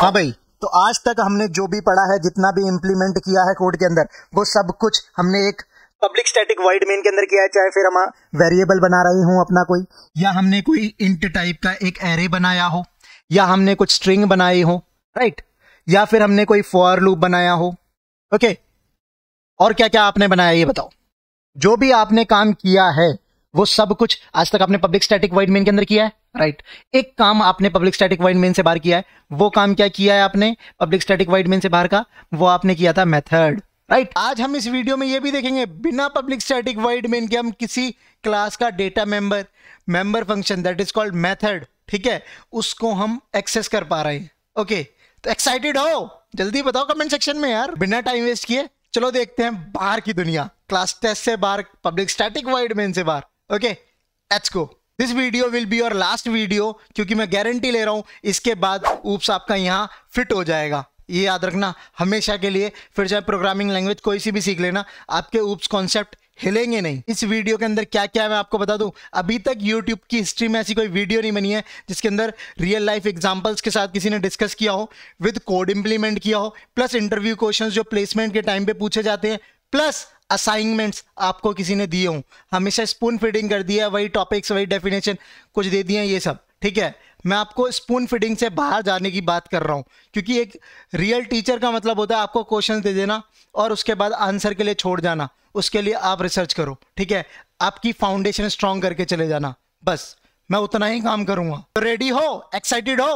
हाँ भाई तो आज तक हमने जो भी पढ़ा है जितना भी इम्प्लीमेंट किया है कोड के अंदर वो सब कुछ हमने एक पब्लिक स्टैटिक वाइड मेन के अंदर किया है चाहे फिर हम वेरिएबल बना रही हूँ अपना कोई या हमने कोई इंट टाइप का एक एरे बनाया हो या हमने कुछ स्ट्रिंग बनाई हो राइट या फिर हमने कोई फॉर लूप बनाया हो ओके और क्या क्या आपने बनाया ये बताओ जो भी आपने काम किया है वो सब कुछ आज तक आपने पब्लिक स्टैटिक वाइड मेन के अंदर किया है राइट right. एक काम आपने पब्लिक स्टैटिक वाइड मेन से बाहर किया है वो काम क्या किया है आपने पब्लिक स्टैटिक वाइड मेन से बाहर का वो आपने किया था मेथड राइट right. आज हम इस वीडियो में ये भी देखेंगे बिना पब्लिक स्टैटिक वाइड मेन के हम किसी क्लास का data member member function that is called method ठीक है उसको हम एक्सेस कर पा रहे हैं ओके तो एक्साइटेड हो जल्दी बताओ कमेंट सेक्शन में यार बिना टाइम वेस्ट किए चलो देखते हैं बाहर की दुनिया क्लास टेस्ट से बाहर पब्लिक स्टैटिक वाइड मेन से बाहर okay let's go this video will be your last video क्योंकि मैं गारंटी ले रहा हूँ इसके बाद ऊप्स आपका यहाँ फिट हो जाएगा ये याद रखना हमेशा के लिए फिर चाहे प्रोग्रामिंग लैंग्वेज कोई सी भी सीख लेना आपके ऊप्स कॉन्सेप्ट हिलेंगे नहीं इस वीडियो के अंदर क्या क्या है मैं आपको बता दूं अभी तक यूट्यूब की हिस्ट्री में ऐसी कोई वीडियो नहीं बनी है जिसके अंदर रियल लाइफ एग्जांपल्स के साथ किसी ने डिस्कस किया हो विद कोड इंप्लीमेंट किया हो प्लस इंटरव्यू क्वेश्चंस जो प्लेसमेंट के टाइम पे पूछे जाते हैं प्लस असाइनमेंट्स आपको किसी ने दिए हों हमेशा स्पून फीडिंग कर दिया वही टॉपिक्स वही डेफिनेशन कुछ दे दिए ये सब ठीक है मैं आपको स्पून फीडिंग से बाहर जाने की बात कर रहा हूँ क्योंकि एक रियल टीचर का मतलब होता है आपको क्वेश्चन दे देना और उसके बाद आंसर के लिए छोड़ जाना उसके लिए आप रिसर्च करो ठीक है आपकी फाउंडेशन स्ट्रांग करके चले जाना बस मैं उतना ही काम तो रेडी हो एक्साइटेड हो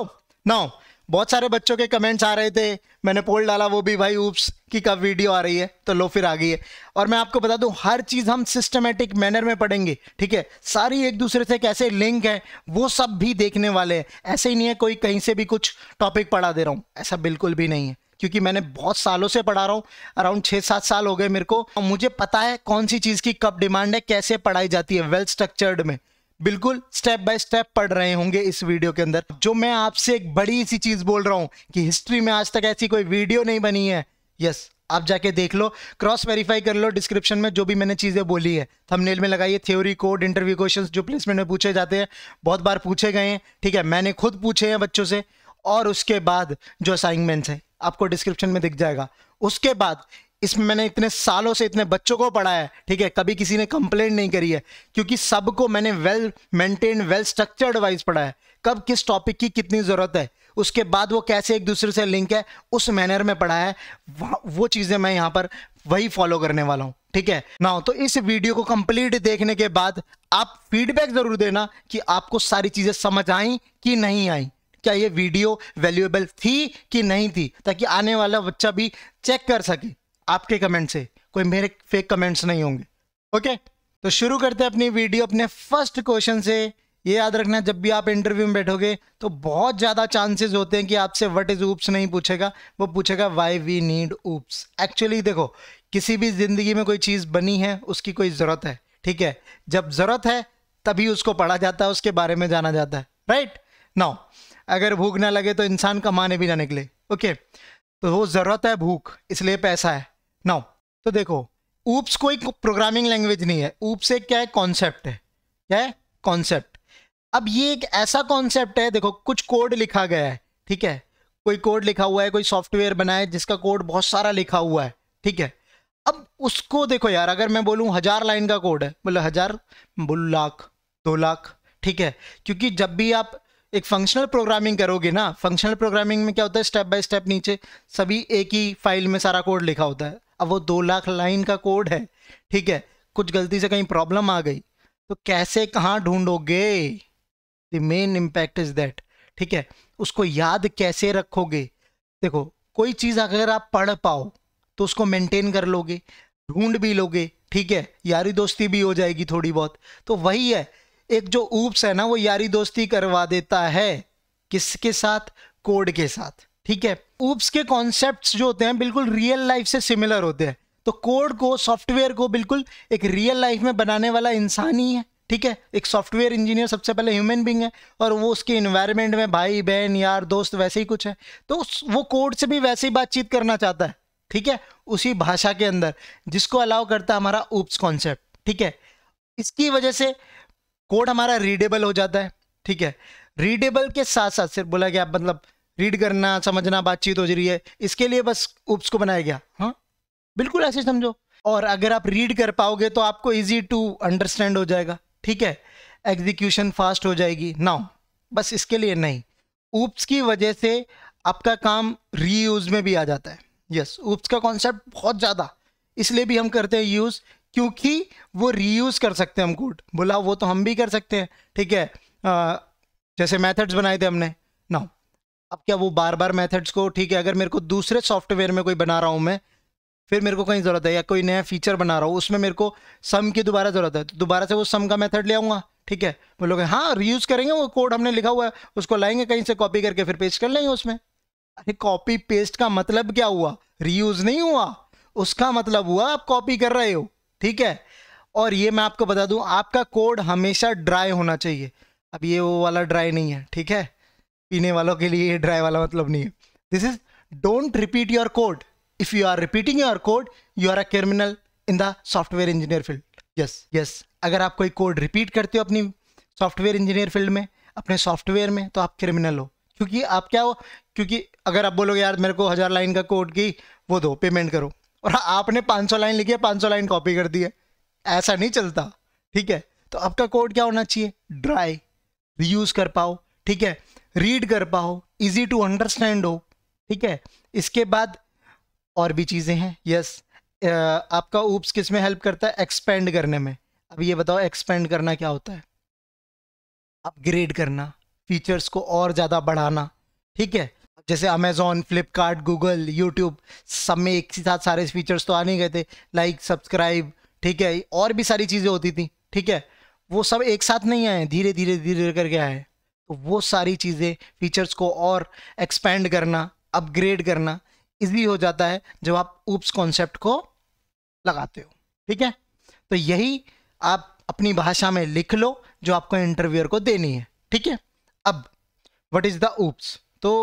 नाउ बहुत सारे बच्चों के कमेंट्स आ रहे थे मैंने पोल डाला वो भी भाई ऊप्स की कब वीडियो आ रही है तो लो फिर आ गई है और मैं आपको बता दूं हर चीज़ हम सिस्टमेटिक मैनर में पढ़ेंगे ठीक है सारी एक दूसरे से कैसे लिंक है वो सब भी देखने वाले हैं ऐसे ही नहीं है कोई कहीं से भी कुछ टॉपिक पढ़ा दे रहा हूँ ऐसा बिल्कुल भी नहीं है क्योंकि मैंने बहुत सालों से पढ़ा रहा हूँ अराउंड छः सात साल हो गए मेरे को मुझे पता है कौन सी चीज़ की कब डिमांड है कैसे पढ़ाई जाती है वेल स्ट्रक्चर्ड में बिल्कुल स्टेप बाय स्टेप पढ़ रहे होंगे इस वीडियो के अंदर जो मैं आपसे एक बड़ी सी चीज बोल रहा हूं कि हिस्ट्री में आज तक ऐसी कोई वीडियो नहीं बनी है यस आप जाके देख लो क्रॉस वेरीफाई कर लो डिस्क्रिप्शन में जो भी मैंने चीज़ें बोली है थंबनेल में लगाइए थ्योरी कोड इंटरव्यू क्वेश्चंस जो प्लेसमेंट में पूछे जाते हैं बहुत बार पूछे गए हैं ठीक है मैंने खुद पूछे हैं बच्चों से और उसके बाद जो असाइनमेंट्स हैं आपको डिस्क्रिप्शन में दिख जाएगा उसके बाद इसमें मैंने इतने सालों से इतने बच्चों को पढ़ाया है ठीक है कभी किसी ने कंप्लेंट नहीं करी है क्योंकि सबको मैंने well maintain well structured wise पढ़ाया है कब किस टॉपिक की कितनी ज़रूरत है उसके बाद वो कैसे एक दूसरे से लिंक है उस मैनर में पढ़ाया है वो चीज़ें मैं यहाँ पर वही फॉलो करने वाला हूँ ठीक है ना तो इस वीडियो को कंप्लीट देखने के बाद आप फीडबैक ज़रूर देना कि आपको सारी चीज़ें समझ आई कि नहीं आई क्या ये वीडियो वैल्यूएबल थी कि नहीं थी ताकि आने वाला बच्चा भी चेक कर सके आपके कमेंट से कोई मेरे फेक कमेंट्स नहीं होंगे ओके तो शुरू करते हैं अपनी वीडियो अपने फर्स्ट क्वेश्चन से ये याद रखना जब भी आप इंटरव्यू में बैठोगे तो बहुत ज़्यादा चांसेस होते हैं कि आपसे व्हाट इज़ ऊप्स नहीं पूछेगा वो पूछेगा why we need OOPs actually देखो किसी भी ज़िंदगी में कोई चीज़ बनी है उसकी कोई ज़रूरत है ठीक है जब ज़रूरत है तभी उसको पढ़ा जाता है उसके बारे में जाना जाता है राइट नाउ अगर भूख ना लगे तो इंसान कमाने भी ना निकले ओके तो वो ज़रूरत है भूख इसलिए पैसा है नाउ तो देखो ऊप्स कोई प्रोग्रामिंग लैंग्वेज नहीं है ऊप्स एक क्या है कॉन्सेप्ट है क्या है कॉन्सेप्ट अब ये एक ऐसा कॉन्सेप्ट है देखो कुछ कोड लिखा गया है ठीक है कोई कोड लिखा हुआ है कोई सॉफ्टवेयर बना है जिसका कोड बहुत सारा लिखा हुआ है ठीक है अब उसको देखो यार अगर मैं बोलूँ हजार लाइन का कोड है बोले हजार बोल लाख दो लाख ठीक है क्योंकि जब भी आप एक फंक्शनल प्रोग्रामिंग करोगे ना फंक्शनल प्रोग्रामिंग में क्या होता है स्टेप बाय स्टेप नीचे सभी एक ही फाइल में सारा कोड लिखा होता है अब वो दो लाख लाइन का कोड है ठीक है कुछ गलती से कहीं प्रॉब्लम आ गई तो कैसे कहाँ ढूंढोगे the main impact is that ठीक है उसको याद कैसे रखोगे देखो कोई चीज़ अगर आप पढ़ पाओ तो उसको मेंटेन कर लोगे ढूंढ भी लोगे ठीक है यारी दोस्ती भी हो जाएगी थोड़ी बहुत तो वही है एक जो ऊप्स है ना वो यारी दोस्ती करवा देता है किसके साथ कोड के साथ ठीक है ऊप्स के कॉन्सेप्ट जो होते हैं बिल्कुल रियल लाइफ से सिमिलर होते हैं तो कोड को सॉफ्टवेयर को बिल्कुल एक रियल लाइफ में बनाने वाला इंसान ही है ठीक है एक सॉफ्टवेयर इंजीनियर सबसे पहले ह्यूमन बींग है और वो उसके इन्वायरमेंट में भाई बहन यार दोस्त वैसे ही कुछ है तो वो कोड से भी वैसे ही बातचीत करना चाहता है ठीक है उसी भाषा के अंदर जिसको अलाउ करता है हमारा ऊप्स कॉन्सेप्ट ठीक है इसकी वजह से कोड हमारा रीडेबल हो जाता है ठीक है रीडेबल के साथ साथ सिर्फ बोला गया मतलब रीड करना समझना बातचीत हो रही है इसके लिए बस उप्स को बनाया गया हाँ बिल्कुल ऐसे समझो और अगर आप रीड कर पाओगे तो आपको इजी टू अंडरस्टैंड हो जाएगा ठीक है एग्जीक्यूशन फास्ट हो जाएगी नाउ बस इसके लिए नहीं ऊप्स की वजह से आपका काम रीयूज में भी आ जाता है यस ऊप्स का कॉन्सेप्ट बहुत ज़्यादा इसलिए भी हम करते हैं यूज़ क्योंकि वो रीयूज़ कर सकते हैं हम कोड बोला वो तो हम भी कर सकते हैं ठीक है आ, जैसे मेथड्स बनाए थे हमने नाउ अब क्या वो बार बार मेथड्स को ठीक है अगर मेरे को दूसरे सॉफ्टवेयर में कोई बना रहा हूँ मैं फिर मेरे को कहीं ज़रूरत है या कोई नया फीचर बना रहा हूँ उसमें मेरे को सम की दोबारा ज़रूरत है तो दोबारा से वो सम का मेथड ले आऊँगा ठीक है वो लोग हाँ रीयूज़ करेंगे वो कोड हमने लिखा हुआ है उसको लाएंगे कहीं से कॉपी करके फिर पेस्ट कर लेंगे उसमें अरे कॉपी पेस्ट का मतलब क्या हुआ रीयूज़ नहीं हुआ उसका मतलब हुआ आप कॉपी कर रहे हो ठीक है और ये मैं आपको बता दूं आपका कोड हमेशा ड्राई होना चाहिए अब ये वो वाला ड्राई नहीं है ठीक है पीने वालों के लिए ड्राई वाला मतलब नहीं है this is don't repeat your code if you are repeating your code you are a criminal in the software engineer field yes yes अगर आप कोई कोड रिपीट करते हो अपनी सॉफ्टवेयर इंजीनियर फील्ड में अपने सॉफ्टवेयर में तो आप क्रिमिनल हो क्योंकि आप क्या हो क्योंकि अगर आप बोलोगे यार मेरे को हज़ार लाइन का कोड की वो दो पेमेंट करो और आपने 500 लाइन लिखी है 500 लाइन कॉपी कर दी है ऐसा नहीं चलता ठीक है तो आपका कोड क्या होना चाहिए ड्राई रीयूज़ कर पाओ ठीक है रीड कर पाओ इजी टू अंडरस्टैंड हो ठीक है इसके बाद और भी चीज़ें हैं यस yes, आपका ऊप्स किस में हेल्प करता है एक्सपेंड करने में अब ये बताओ एक्सपेंड करना क्या होता है अपग्रेड करना फीचर्स को और ज़्यादा बढ़ाना ठीक है जैसे अमेजोन फ्लिपकार्ट गूगल यूट्यूब सब में एक साथ सारे फीचर्स तो आ नहीं गए थे लाइक सब्सक्राइब ठीक है और भी सारी चीज़ें होती थी ठीक है वो सब एक साथ नहीं आए धीरे धीरे धीरे करके आए तो वो सारी चीज़ें फीचर्स को और एक्सपेंड करना अपग्रेड करना इजी हो जाता है जब आप ऊप्स कॉन्सेप्ट को लगाते हो ठीक है तो यही आप अपनी भाषा में लिख लो जो आपको इंटरव्यूअर को देनी है ठीक है अब वट इज़ द ऊप्स तो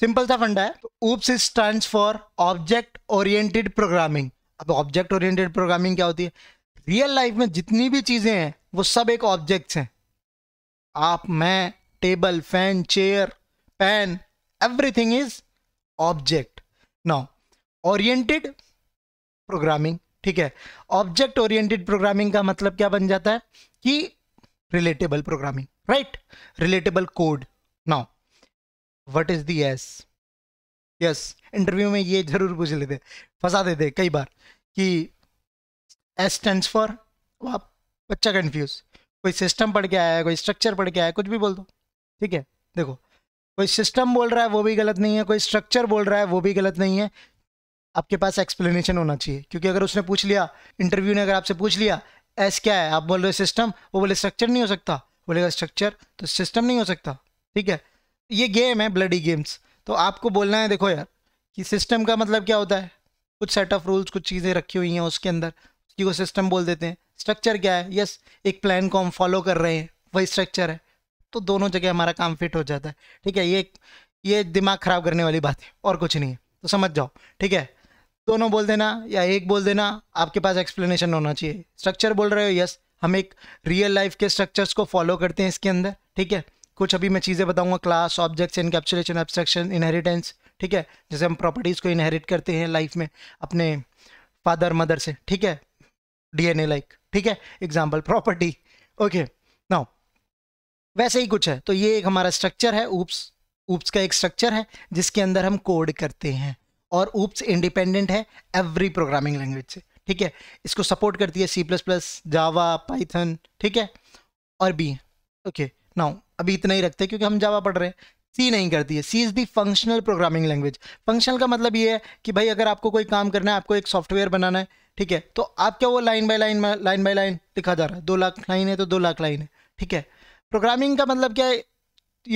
सिंपल सा फंडा है OOPs is stand for object oriented programming अब ऑब्जेक्ट ओरिएंटेड प्रोग्रामिंग क्या होती है रियल लाइफ में जितनी भी चीज़ें हैं वो सब एक ऑब्जेक्ट्स हैं आप मैं table fan chair pen everything is object now oriented programming ठीक है ऑब्जेक्ट ओरिएंटेड प्रोग्रामिंग का मतलब क्या बन जाता है कि relatable programming right relatable code now what is the S yes interview में ये जरूर पूछ लेते फंसा देते कई बार कि एस स्टैंड फॉर आप बच्चा कंफ्यूज कोई सिस्टम पढ़ के आया है कोई स्ट्रक्चर पढ़ के आया कुछ भी बोल दो ठीक है देखो कोई सिस्टम बोल रहा है वो भी गलत नहीं है कोई स्ट्रक्चर बोल रहा है वो भी गलत नहीं है आपके पास एक्सप्लेनेशन होना चाहिए क्योंकि अगर उसने पूछ लिया इंटरव्यू ने अगर आपसे पूछ लिया एस क्या है आप बोल रहे सिस्टम वो बोले स्ट्रक्चर नहीं हो सकता बोलेगा स्ट्रक्चर तो सिस्टम नहीं हो सकता ठीक है ये गेम है ब्लडी गेम्स तो आपको बोलना है देखो यार कि सिस्टम का मतलब क्या होता है कुछ सेट ऑफ रूल्स कुछ चीज़ें रखी हुई हैं उसके अंदर सिस्टम बोल देते हैं स्ट्रक्चर क्या है यस एक प्लान को हम फॉलो कर रहे हैं वही स्ट्रक्चर है तो दोनों जगह हमारा काम फिट हो जाता है ठीक है ये ये दिमाग ख़राब करने वाली बात है और कुछ नहीं है तो समझ जाओ ठीक है दोनों बोल देना या एक बोल देना आपके पास एक्सप्लेनेशन होना चाहिए स्ट्रक्चर बोल रहे हो यस हम एक रियल लाइफ के स्ट्रक्चर्स को फॉलो करते हैं इसके अंदर ठीक है कुछ अभी मैं चीज़ें बताऊंगा class objects encapsulation abstraction inheritance ठीक है जैसे हम प्रॉपर्टीज़ को इनहेरिट करते हैं लाइफ में अपने फादर मदर से ठीक है डीएनए लाइक ठीक है एग्जाम्पल प्रॉपर्टी ओके नाउ वैसे ही कुछ है तो ये एक हमारा स्ट्रक्चर है ऊप्स ऊप्स का एक स्ट्रक्चर है जिसके अंदर हम कोड करते हैं और ऊप्स इंडिपेंडेंट है एवरी प्रोग्रामिंग लैंग्वेज से ठीक है इसको सपोर्ट करती है C plus plus Java Python ठीक है और बी ओके नाउ अभी इतना ही रखते हैं क्योंकि हम जावा पढ़ रहे हैं सी नहीं करती है C is the functional programming language functional का मतलब ये है कि भाई अगर आपको कोई काम करना है आपको एक सॉफ्टवेयर बनाना है ठीक है तो आप क्या वो line by line line by line लिखा जा रहा है दो लाख लाइन है तो दो लाख लाइन है ठीक है प्रोग्रामिंग का मतलब क्या है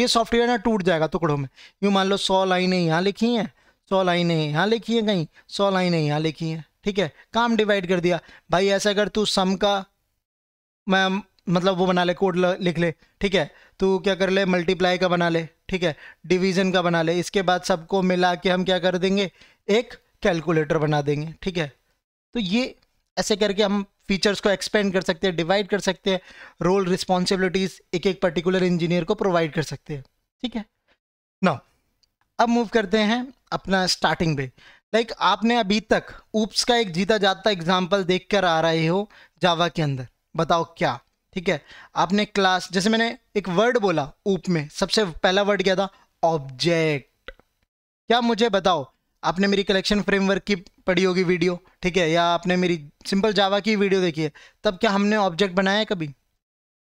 ये सॉफ्टवेयर ना टूट जाएगा टुकड़ों में यूँ मान लो सौ लाइने यहाँ लिखी हैं सौ लाइने यहाँ लिखी हैं कहीं सौ लाइने यहाँ लिखी हैं ठीक है काम डिवाइड कर दिया भाई ऐसा अगर तू सम का मैं मतलब वो बना ले कोड लिख ले ठीक है तू क्या कर ले मल्टीप्लाई का बना ले ठीक है डिवीजन का बना ले इसके बाद सबको मिला के हम क्या कर देंगे एक कैलकुलेटर बना देंगे ठीक है तो ये ऐसे करके हम फीचर्स को एक्सपेंड कर सकते हैं डिवाइड कर सकते हैं रोल रिस्पॉन्सिबिलिटीज एक एक पर्टिकुलर इंजीनियर को प्रोवाइड कर सकते हैं ठीक है ना अब मूव करते हैं अपना स्टार्टिंग पे लाइक like आपने अभी तक ऊप्स का एक जीता जाता एग्जाम्पल देख कर आ रहे हो जावा के अंदर बताओ क्या ठीक है आपने क्लास जैसे मैंने एक वर्ड बोला ऊप में सबसे पहला वर्ड क्या था ऑब्जेक्ट क्या मुझे बताओ आपने मेरी कलेक्शन फ्रेमवर्क की पढ़ी होगी वीडियो ठीक है या आपने मेरी सिंपल जावा की वीडियो देखी है तब क्या हमने ऑब्जेक्ट बनाया कभी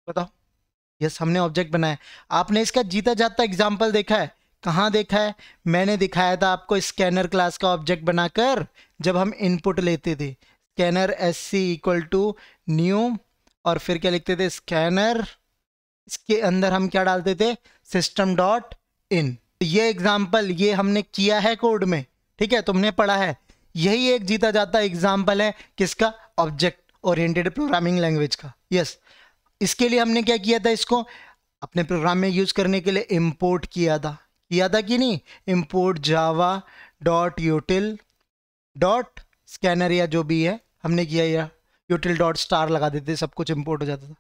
बताओ यस हमने ऑब्जेक्ट बनाया आपने इसका जीता जाता एग्जाम्पल देखा है कहाँ देखा है मैंने दिखाया था आपको स्कैनर क्लास का ऑब्जेक्ट बनाकर जब हम इनपुट लेते थे scanner S C equal to new और फिर क्या लिखते थे स्कैनर इसके अंदर हम क्या डालते थे सिस्टम डॉट इन ये एग्जाम्पल ये हमने किया है कोड में ठीक है तुमने पढ़ा है यही एक जीता जाता एग्जाम्पल है किसका ऑब्जेक्ट ओरिएंटेड प्रोग्रामिंग लैंग्वेज का यस इसके लिए हमने क्या किया था इसको अपने प्रोग्राम में यूज़ करने के लिए इम्पोर्ट किया था किया था कि नहीं import Java dot util dot scanner या जो भी है हमने किया या यूटिल डॉट स्टार लगा देते सब कुछ इम्पोर्ट हो जाता था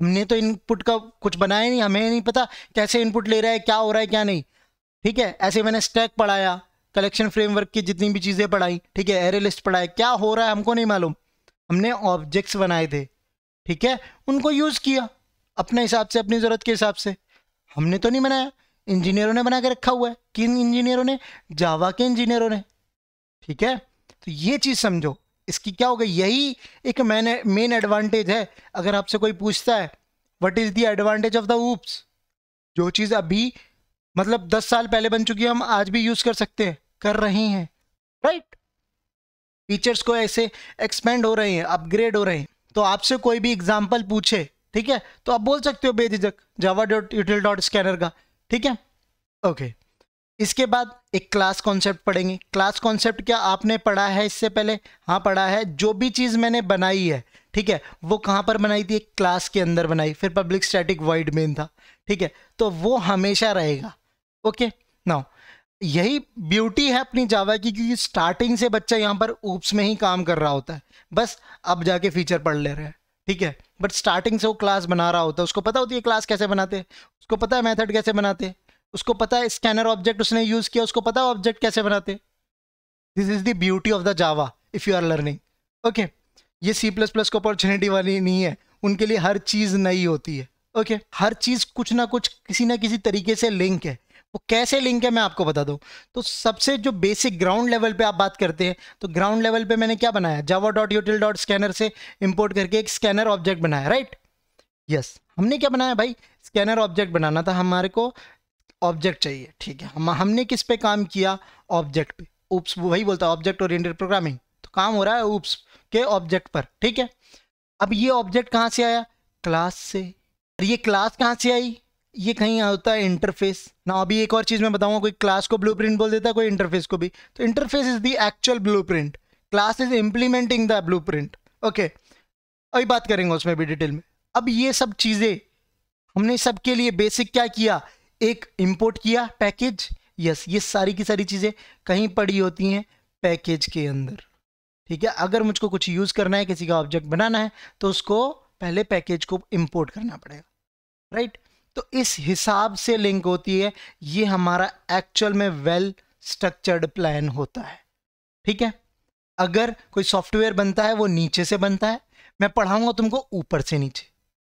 हमने तो इनपुट का कुछ बनाया नहीं हमें नहीं पता कैसे इनपुट ले रहा है क्या हो रहा है क्या नहीं ठीक है ऐसे मैंने स्टैक पढ़ाया कलेक्शन फ्रेमवर्क की जितनी भी चीज़ें पढ़ाई ठीक है एरे लिस्ट पढ़ाया क्या हो रहा है हमको नहीं मालूम हमने ऑब्जेक्ट्स बनाए थे ठीक है उनको यूज़ किया अपने हिसाब से अपनी ज़रूरत के हिसाब से हमने तो नहीं बनाया इंजीनियरों ने बना के रखा हुआ है किन इंजीनियरों ने जावा के इंजीनियरों ने ठीक है तो ये चीज़ समझो इसकी क्या हो गई यही एक मैंने मेन एडवांटेज है अगर आपसे कोई पूछता है what is the advantage of the OOPs जो चीज़ अभी मतलब दस साल पहले बन चुकी है हम आज भी यूज़ कर सकते हैं कर रहे हैं राइट फीचर्स को ऐसे एक्सपेंड हो रहे हैं अपग्रेड हो रहे हैं तो आपसे कोई भी एग्जाम्पल पूछे ठीक है तो आप बोल सकते हो बेझिझक Java dot util dot scanner का ठीक है ओके okay. इसके बाद एक क्लास कॉन्सेप्ट पढ़ेंगे क्लास कॉन्सेप्ट क्या आपने पढ़ा है इससे पहले हाँ पढ़ा है जो भी चीज़ मैंने बनाई है ठीक है वो कहाँ पर बनाई थी एक क्लास के अंदर बनाई फिर पब्लिक स्टैटिक वाइड मेन था ठीक है तो वो हमेशा रहेगा ओके नाउ यही ब्यूटी है अपनी जावा की क्योंकि स्टार्टिंग से बच्चा यहाँ पर ऊप्स में ही काम कर रहा होता है बस अब जाके फीचर पढ़ ले रहे हैं ठीक है बट स्टार्टिंग से वो क्लास बना रहा होता है उसको पता होती है क्लास कैसे बनाते हैं उसको पता है मेथड कैसे बनाते हैं उसको पता है स्कैनर ऑब्जेक्ट उसने यूज किया उसको पता है ऑब्जेक्ट कैसे बनाते this is the beauty of the Java if you are learning okay ये सी प्लस प्लस को अपॉर्चुनिटी वाली नहीं है उनके लिए हर चीज नई होती है ओके okay. हर चीज कुछ ना कुछ किसी ना किसी तरीके से लिंक है वो कैसे लिंक है मैं आपको बता दूं तो सबसे जो बेसिक ग्राउंड लेवल पे आप बात करते हैं तो ग्राउंड लेवल पे मैंने क्या बनाया Java dot util dot scanner से इंपोर्ट करके एक स्कैनर ऑब्जेक्ट बनाया राइट right? Yes yes. हमने क्या बनाया भाई स्कैनर ऑब्जेक्ट बनाना था हमारे को ऑब्जेक्ट चाहिए ठीक है हम हमने किस पे काम किया ऑब्जेक्ट पे उप्स वही बोलता है ऑब्जेक्ट ओरिएंटेड प्रोग्रामिंग तो काम हो रहा है उप्स के ऑब्जेक्ट पर ठीक है अब ये ऑब्जेक्ट कहाँ से आया क्लास से और ये क्लास कहाँ से आई ये कहीं होता है इंटरफेस ना अभी एक और चीज़ मैं बताऊँगा कोई क्लास को ब्लू बोल देता है कोई इंटरफेस को भी तो interface is the actual blue class is implementing the blue okay अभी बात करेंगे उसमें भी डिटेल में अब ये सब चीज़ें हमने सबके लिए बेसिक क्या किया एक इंपोर्ट किया पैकेज यस ये सारी की सारी चीज़ें कहीं पड़ी होती हैं पैकेज के अंदर ठीक है अगर मुझको कुछ यूज़ करना है किसी का ऑब्जेक्ट बनाना है तो उसको पहले पैकेज को इम्पोर्ट करना पड़ेगा राइट तो इस हिसाब से लिंक होती है ये हमारा एक्चुअल में वेल स्ट्रक्चर्ड प्लान होता है ठीक है अगर कोई सॉफ्टवेयर बनता है वो नीचे से बनता है मैं पढ़ाऊंगा तुमको ऊपर से नीचे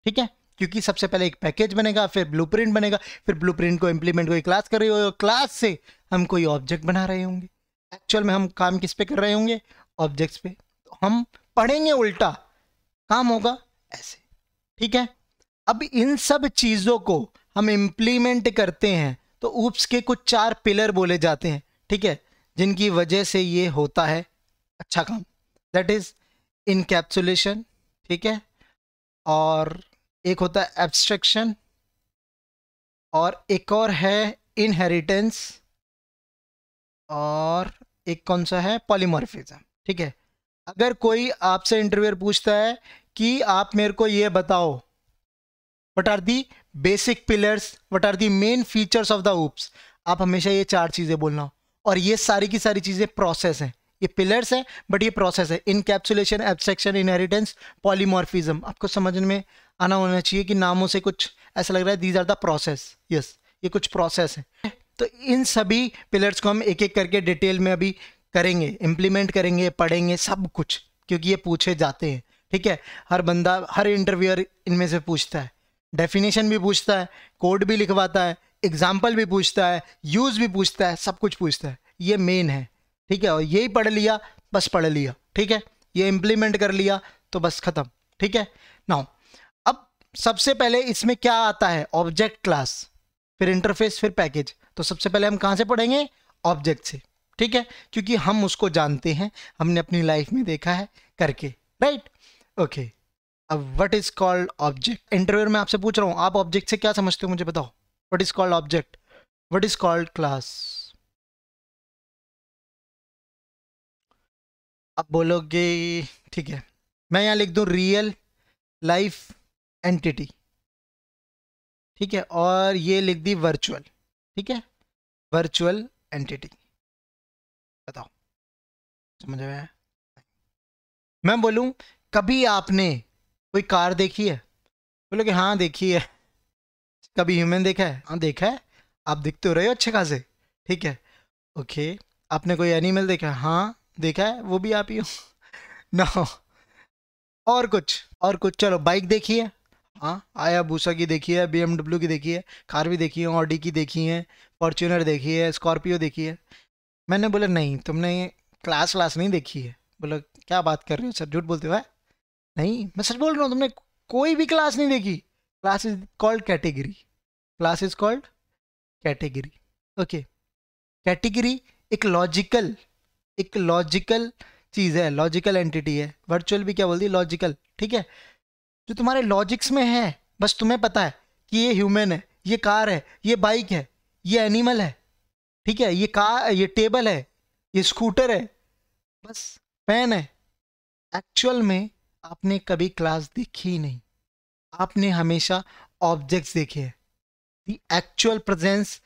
ठीक है क्योंकि सबसे पहले एक पैकेज बनेगा फिर ब्लू बनेगा फिर ब्लू को इम्प्लीमेंट कोई क्लास कर रही हो क्लास से हम कोई ऑब्जेक्ट बना रहे होंगे एक्चुअल में हम काम किस पे कर रहे होंगे ऑब्जेक्ट्स पे तो हम पढ़ेंगे उल्टा काम होगा ऐसे ठीक है अब इन सब चीज़ों को हम इम्प्लीमेंट करते हैं तो ऊप्स के कुछ चार पिलर बोले जाते हैं ठीक है जिनकी वजह से ये होता है अच्छा काम दैट इज़ इनकेप्सुलेशन ठीक है और एक होता है एब्स्ट्रैक्शन और एक और है इनहेरिटेंस और एक कौन सा है पॉलीमॉर्फिज्म ठीक है अगर कोई आपसे इंटरव्यूअर पूछता है कि आप मेरे को ये बताओ what are the basic pillars what are the main features of the OOPs आप हमेशा ये चार चीज़ें बोलना और ये सारी की सारी चीज़ें प्रोसेस हैं ये पिलर्स हैं बट ये प्रोसेस है इनकेप्सुलेशन एब्स्ट्रैक्शन इनहेरिटेंस पॉलीमॉर्फिज्म आपको समझ में आना होना चाहिए कि नामों से कुछ ऐसा लग रहा है these are the process yes ये कुछ प्रोसेस है तो इन सभी पिलर्स को हम एक एक करके डिटेल में अभी करेंगे इम्प्लीमेंट करेंगे पढ़ेंगे सब कुछ क्योंकि ये पूछे जाते हैं ठीक है हर बंदा हर इंटरव्यूअर इनमें से पूछता है डेफिनेशन भी पूछता है कोड भी लिखवाता है एग्जाम्पल भी पूछता है यूज़ भी पूछता है सब कुछ पूछता है ये मेन है ठीक है और यही पढ़ लिया बस पढ़ लिया ठीक है ये इम्प्लीमेंट कर लिया तो बस ख़त्म ठीक है नाउ सबसे पहले इसमें क्या आता है ऑब्जेक्ट क्लास फिर इंटरफेस फिर पैकेज तो सबसे पहले हम कहाँ से पढ़ेंगे ऑब्जेक्ट से ठीक है क्योंकि हम उसको जानते हैं हमने अपनी लाइफ में देखा है करके राइट ओके अब what is called object interview में आपसे पूछ रहा हूँ आप ऑब्जेक्ट से क्या समझते हो मुझे बताओ what is called object what is called class अब बोलोगे ठीक है मैं यहाँ लिख दूँ रियल लाइफ एंटिटी ठीक है और ये लिख दी वर्चुअल ठीक है वर्चुअल एंटिटी बताओ समझ में आया मैं बोलूं कभी आपने कोई कार देखी है कि हाँ देखी है कभी ह्यूमन देखा है हाँ देखा है आप दिखते हो रहे हो अच्छे खासे ठीक है ओके आपने कोई एनिमल देखा है हाँ देखा है वो भी आप ही हो ना और कुछ और कुछ चलो बाइक देखी है हाँ आया भूसा की देखी है बी की देखी है कार भी देखी है ऑडी की देखी है फॉर्चूनर देखी है स्कॉर्पियो देखी है मैंने बोला नहीं तुमने क्लास क्लास नहीं देखी है बोला क्या बात कर रहे हो सर झूठ बोलते हो नहीं मैं सच बोल रहा हूँ तुमने कोई भी क्लास नहीं देखी class is called category class is called category okay category एक लॉजिकल एक लॉजिकल चीज़ है लॉजिकल एंटिटी है वर्चुअल भी क्या बोलती है लॉजिकल ठीक है जो तुम्हारे लॉजिक्स में है बस तुम्हें पता है कि ये ह्यूमन है ये कार है ये बाइक है ये एनिमल है ठीक है ये कार ये टेबल है ये स्कूटर है बस पेन है एक्चुअल में आपने कभी क्लास देखी ही नहीं आपने हमेशा ऑब्जेक्ट्स देखे हैं द एक्चुअल प्रेजेंस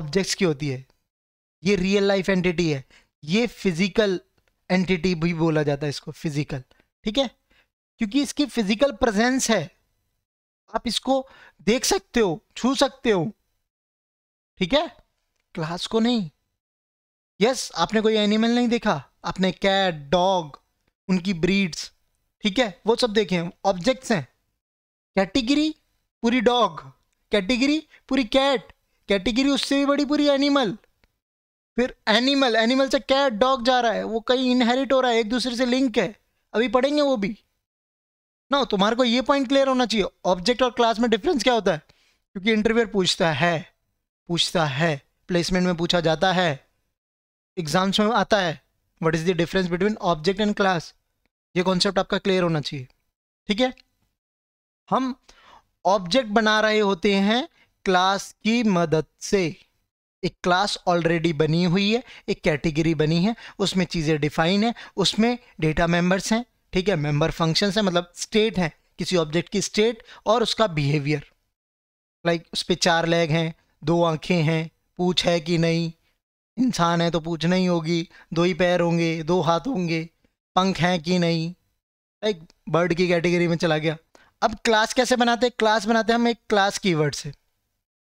ऑब्जेक्ट्स की होती है ये रियल लाइफ एंटिटी है ये फिजिकल एंटिटी भी बोला जाता है इसको फिजिकल ठीक है क्योंकि इसकी फिजिकल प्रेजेंस है आप इसको देख सकते हो छू सकते हो ठीक है क्लास को नहीं यस yes, आपने कोई एनिमल नहीं देखा आपने कैट डॉग उनकी ब्रीड्स ठीक है वो सब देखे हैं ऑब्जेक्ट्स हैं कैटेगरी पूरी डॉग कैटेगरी पूरी कैट कैटेगरी उससे भी बड़ी पूरी एनिमल फिर एनिमल एनिमल से कैट डॉग जा रहा है वो कहीं इनहेरिट हो रहा है एक दूसरे से लिंक है अभी पढ़ेंगे वो भी ना तुम्हारे को ये पॉइंट क्लियर होना चाहिए ऑब्जेक्ट और क्लास में डिफरेंस क्या होता है क्योंकि इंटरव्यूअर पूछता है पूछता है प्लेसमेंट में पूछा जाता है एग्जाम्स में आता है what is the difference between object and class ये कॉन्सेप्ट आपका क्लियर होना चाहिए ठीक है हम ऑब्जेक्ट बना रहे होते हैं क्लास की मदद से एक क्लास ऑलरेडी बनी हुई है एक कैटेगरी बनी है उसमें चीज़ें डिफाइन है उसमें डेटा मेंबर्स हैं ठीक है मेंबर फंक्शन है मतलब स्टेट है किसी ऑब्जेक्ट की स्टेट और उसका बिहेवियर लाइक like, उस पर चार लेग हैं दो आंखें हैं पूछ है कि नहीं इंसान है तो पूछ नहीं होगी दो ही पैर होंगे दो हाथ होंगे पंख हैं कि नहीं लाइक बर्ड की कैटेगरी में चला गया अब क्लास कैसे बनाते हैं क्लास बनाते हैं हम एक क्लास कीवर्ड से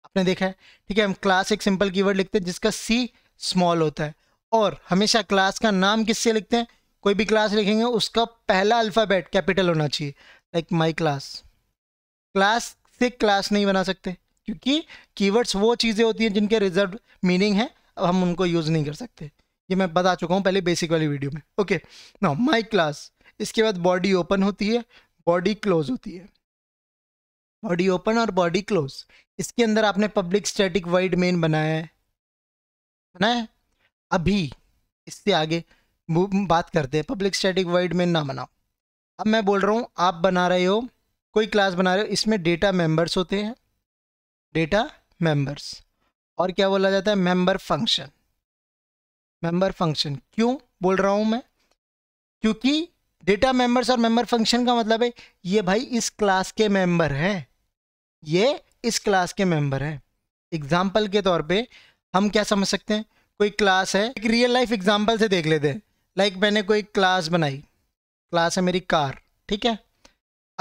आपने देखा है ठीक है हम क्लास एक सिंपल कीवर्ड लिखते हैं जिसका सी स्मॉल होता है और हमेशा क्लास का नाम किससे लिखते हैं कोई भी क्लास लिखेंगे उसका पहला अल्फ़ाबेट कैपिटल होना चाहिए लाइक माई क्लास क्लास से क्लास नहीं बना सकते क्योंकि कीवर्ड्स वो चीज़ें होती हैं जिनके रिजर्व मीनिंग है अब हम उनको यूज़ नहीं कर सकते ये मैं बता चुका हूँ पहले बेसिक वाली वीडियो में ओके ना माई क्लास इसके बाद बॉडी ओपन होती है बॉडी क्लोज होती है बॉडी ओपन और बॉडी क्लोज इसके अंदर आपने पब्लिक स्टैटिक वाइड मेन बनाया है बनाया अभी इससे आगे बात करते हैं पब्लिक स्टैटिक वर्ड में ना बनाओ अब मैं बोल रहा हूँ आप बना रहे हो कोई क्लास बना रहे हो इसमें डेटा मेंबर्स होते हैं डेटा मेंबर्स और क्या बोला जाता है मेंबर फंक्शन मेंबर फंक्शन क्यों बोल रहा हूँ मैं क्योंकि डेटा मेंबर्स और मेंबर फंक्शन का मतलब है ये भाई इस क्लास के मेंबर हैं ये इस क्लास के मेंबर हैं एग्जाम्पल के तौर पर हम क्या समझ सकते हैं कोई क्लास है एक रियल लाइफ एग्जाम्पल से देख लेते हैं लाइक मैंने कोई क्लास बनाई क्लास है मेरी कार ठीक है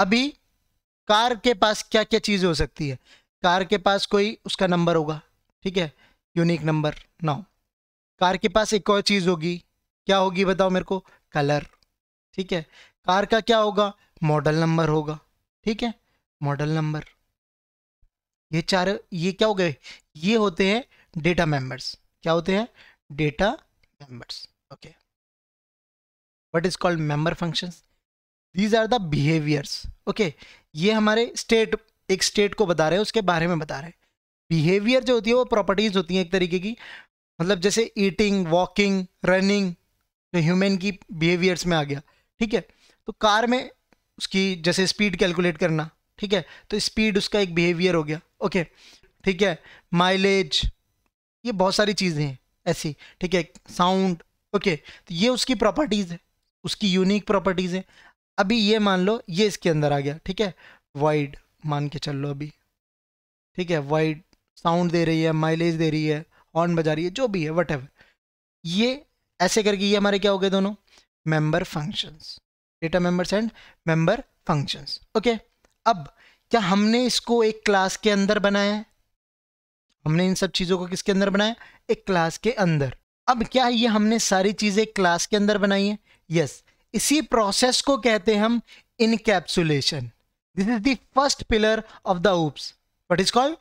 अभी कार के पास क्या क्या चीज़ हो सकती है कार के पास कोई उसका नंबर होगा ठीक है यूनिक नंबर नौ कार के पास एक और चीज़ होगी क्या होगी बताओ मेरे को कलर ठीक है कार का क्या होगा मॉडल नंबर होगा ठीक है मॉडल नंबर ये चार ये क्या हो गए ये होते हैं डेटा मेंबर्स क्या होते हैं data members okay okay. What is called member function these are the behaviours okay ये हमारे स्टेट एक स्टेट को बता रहे हैं उसके बारे में बता रहे हैं बिहेवियर जो होती है वो प्रॉपर्टीज होती हैं एक तरीके की मतलब जैसे ईटिंग वॉकिंग रनिंग जो ह्यूमन की बिहेवियर्स में आ गया ठीक है तो कार में उसकी जैसे स्पीड कैलकुलेट करना ठीक है तो स्पीड उसका एक बिहेवियर हो गया ओके ठीक है माइलेज ये बहुत सारी चीज़ें हैं ऐसी ठीक है साउंड ओके तो ये उसकी प्रॉपर्टीज़ है उसकी यूनिक प्रॉपर्टीज़ हैं अभी ये मान लो ये इसके अंदर आ गया ठीक है वाइड मान के चल लो अभी ठीक है वाइड साउंड दे रही है माइलेज दे रही है हॉर्न बजा रही है जो भी है वट ये ऐसे करके ये हमारे क्या हो गए दोनों member functions data members and member functions okay अब क्या हमने इसको एक क्लास के अंदर बनाया हमने इन सब चीज़ों को किसके अंदर बनाया एक क्लास के अंदर अब क्या ये हमने सारी चीज़ें क्लास के अंदर बनाई है यस इसी प्रोसेस को कहते हैं हम encapsulation this is the first pillar of the OOPs what is called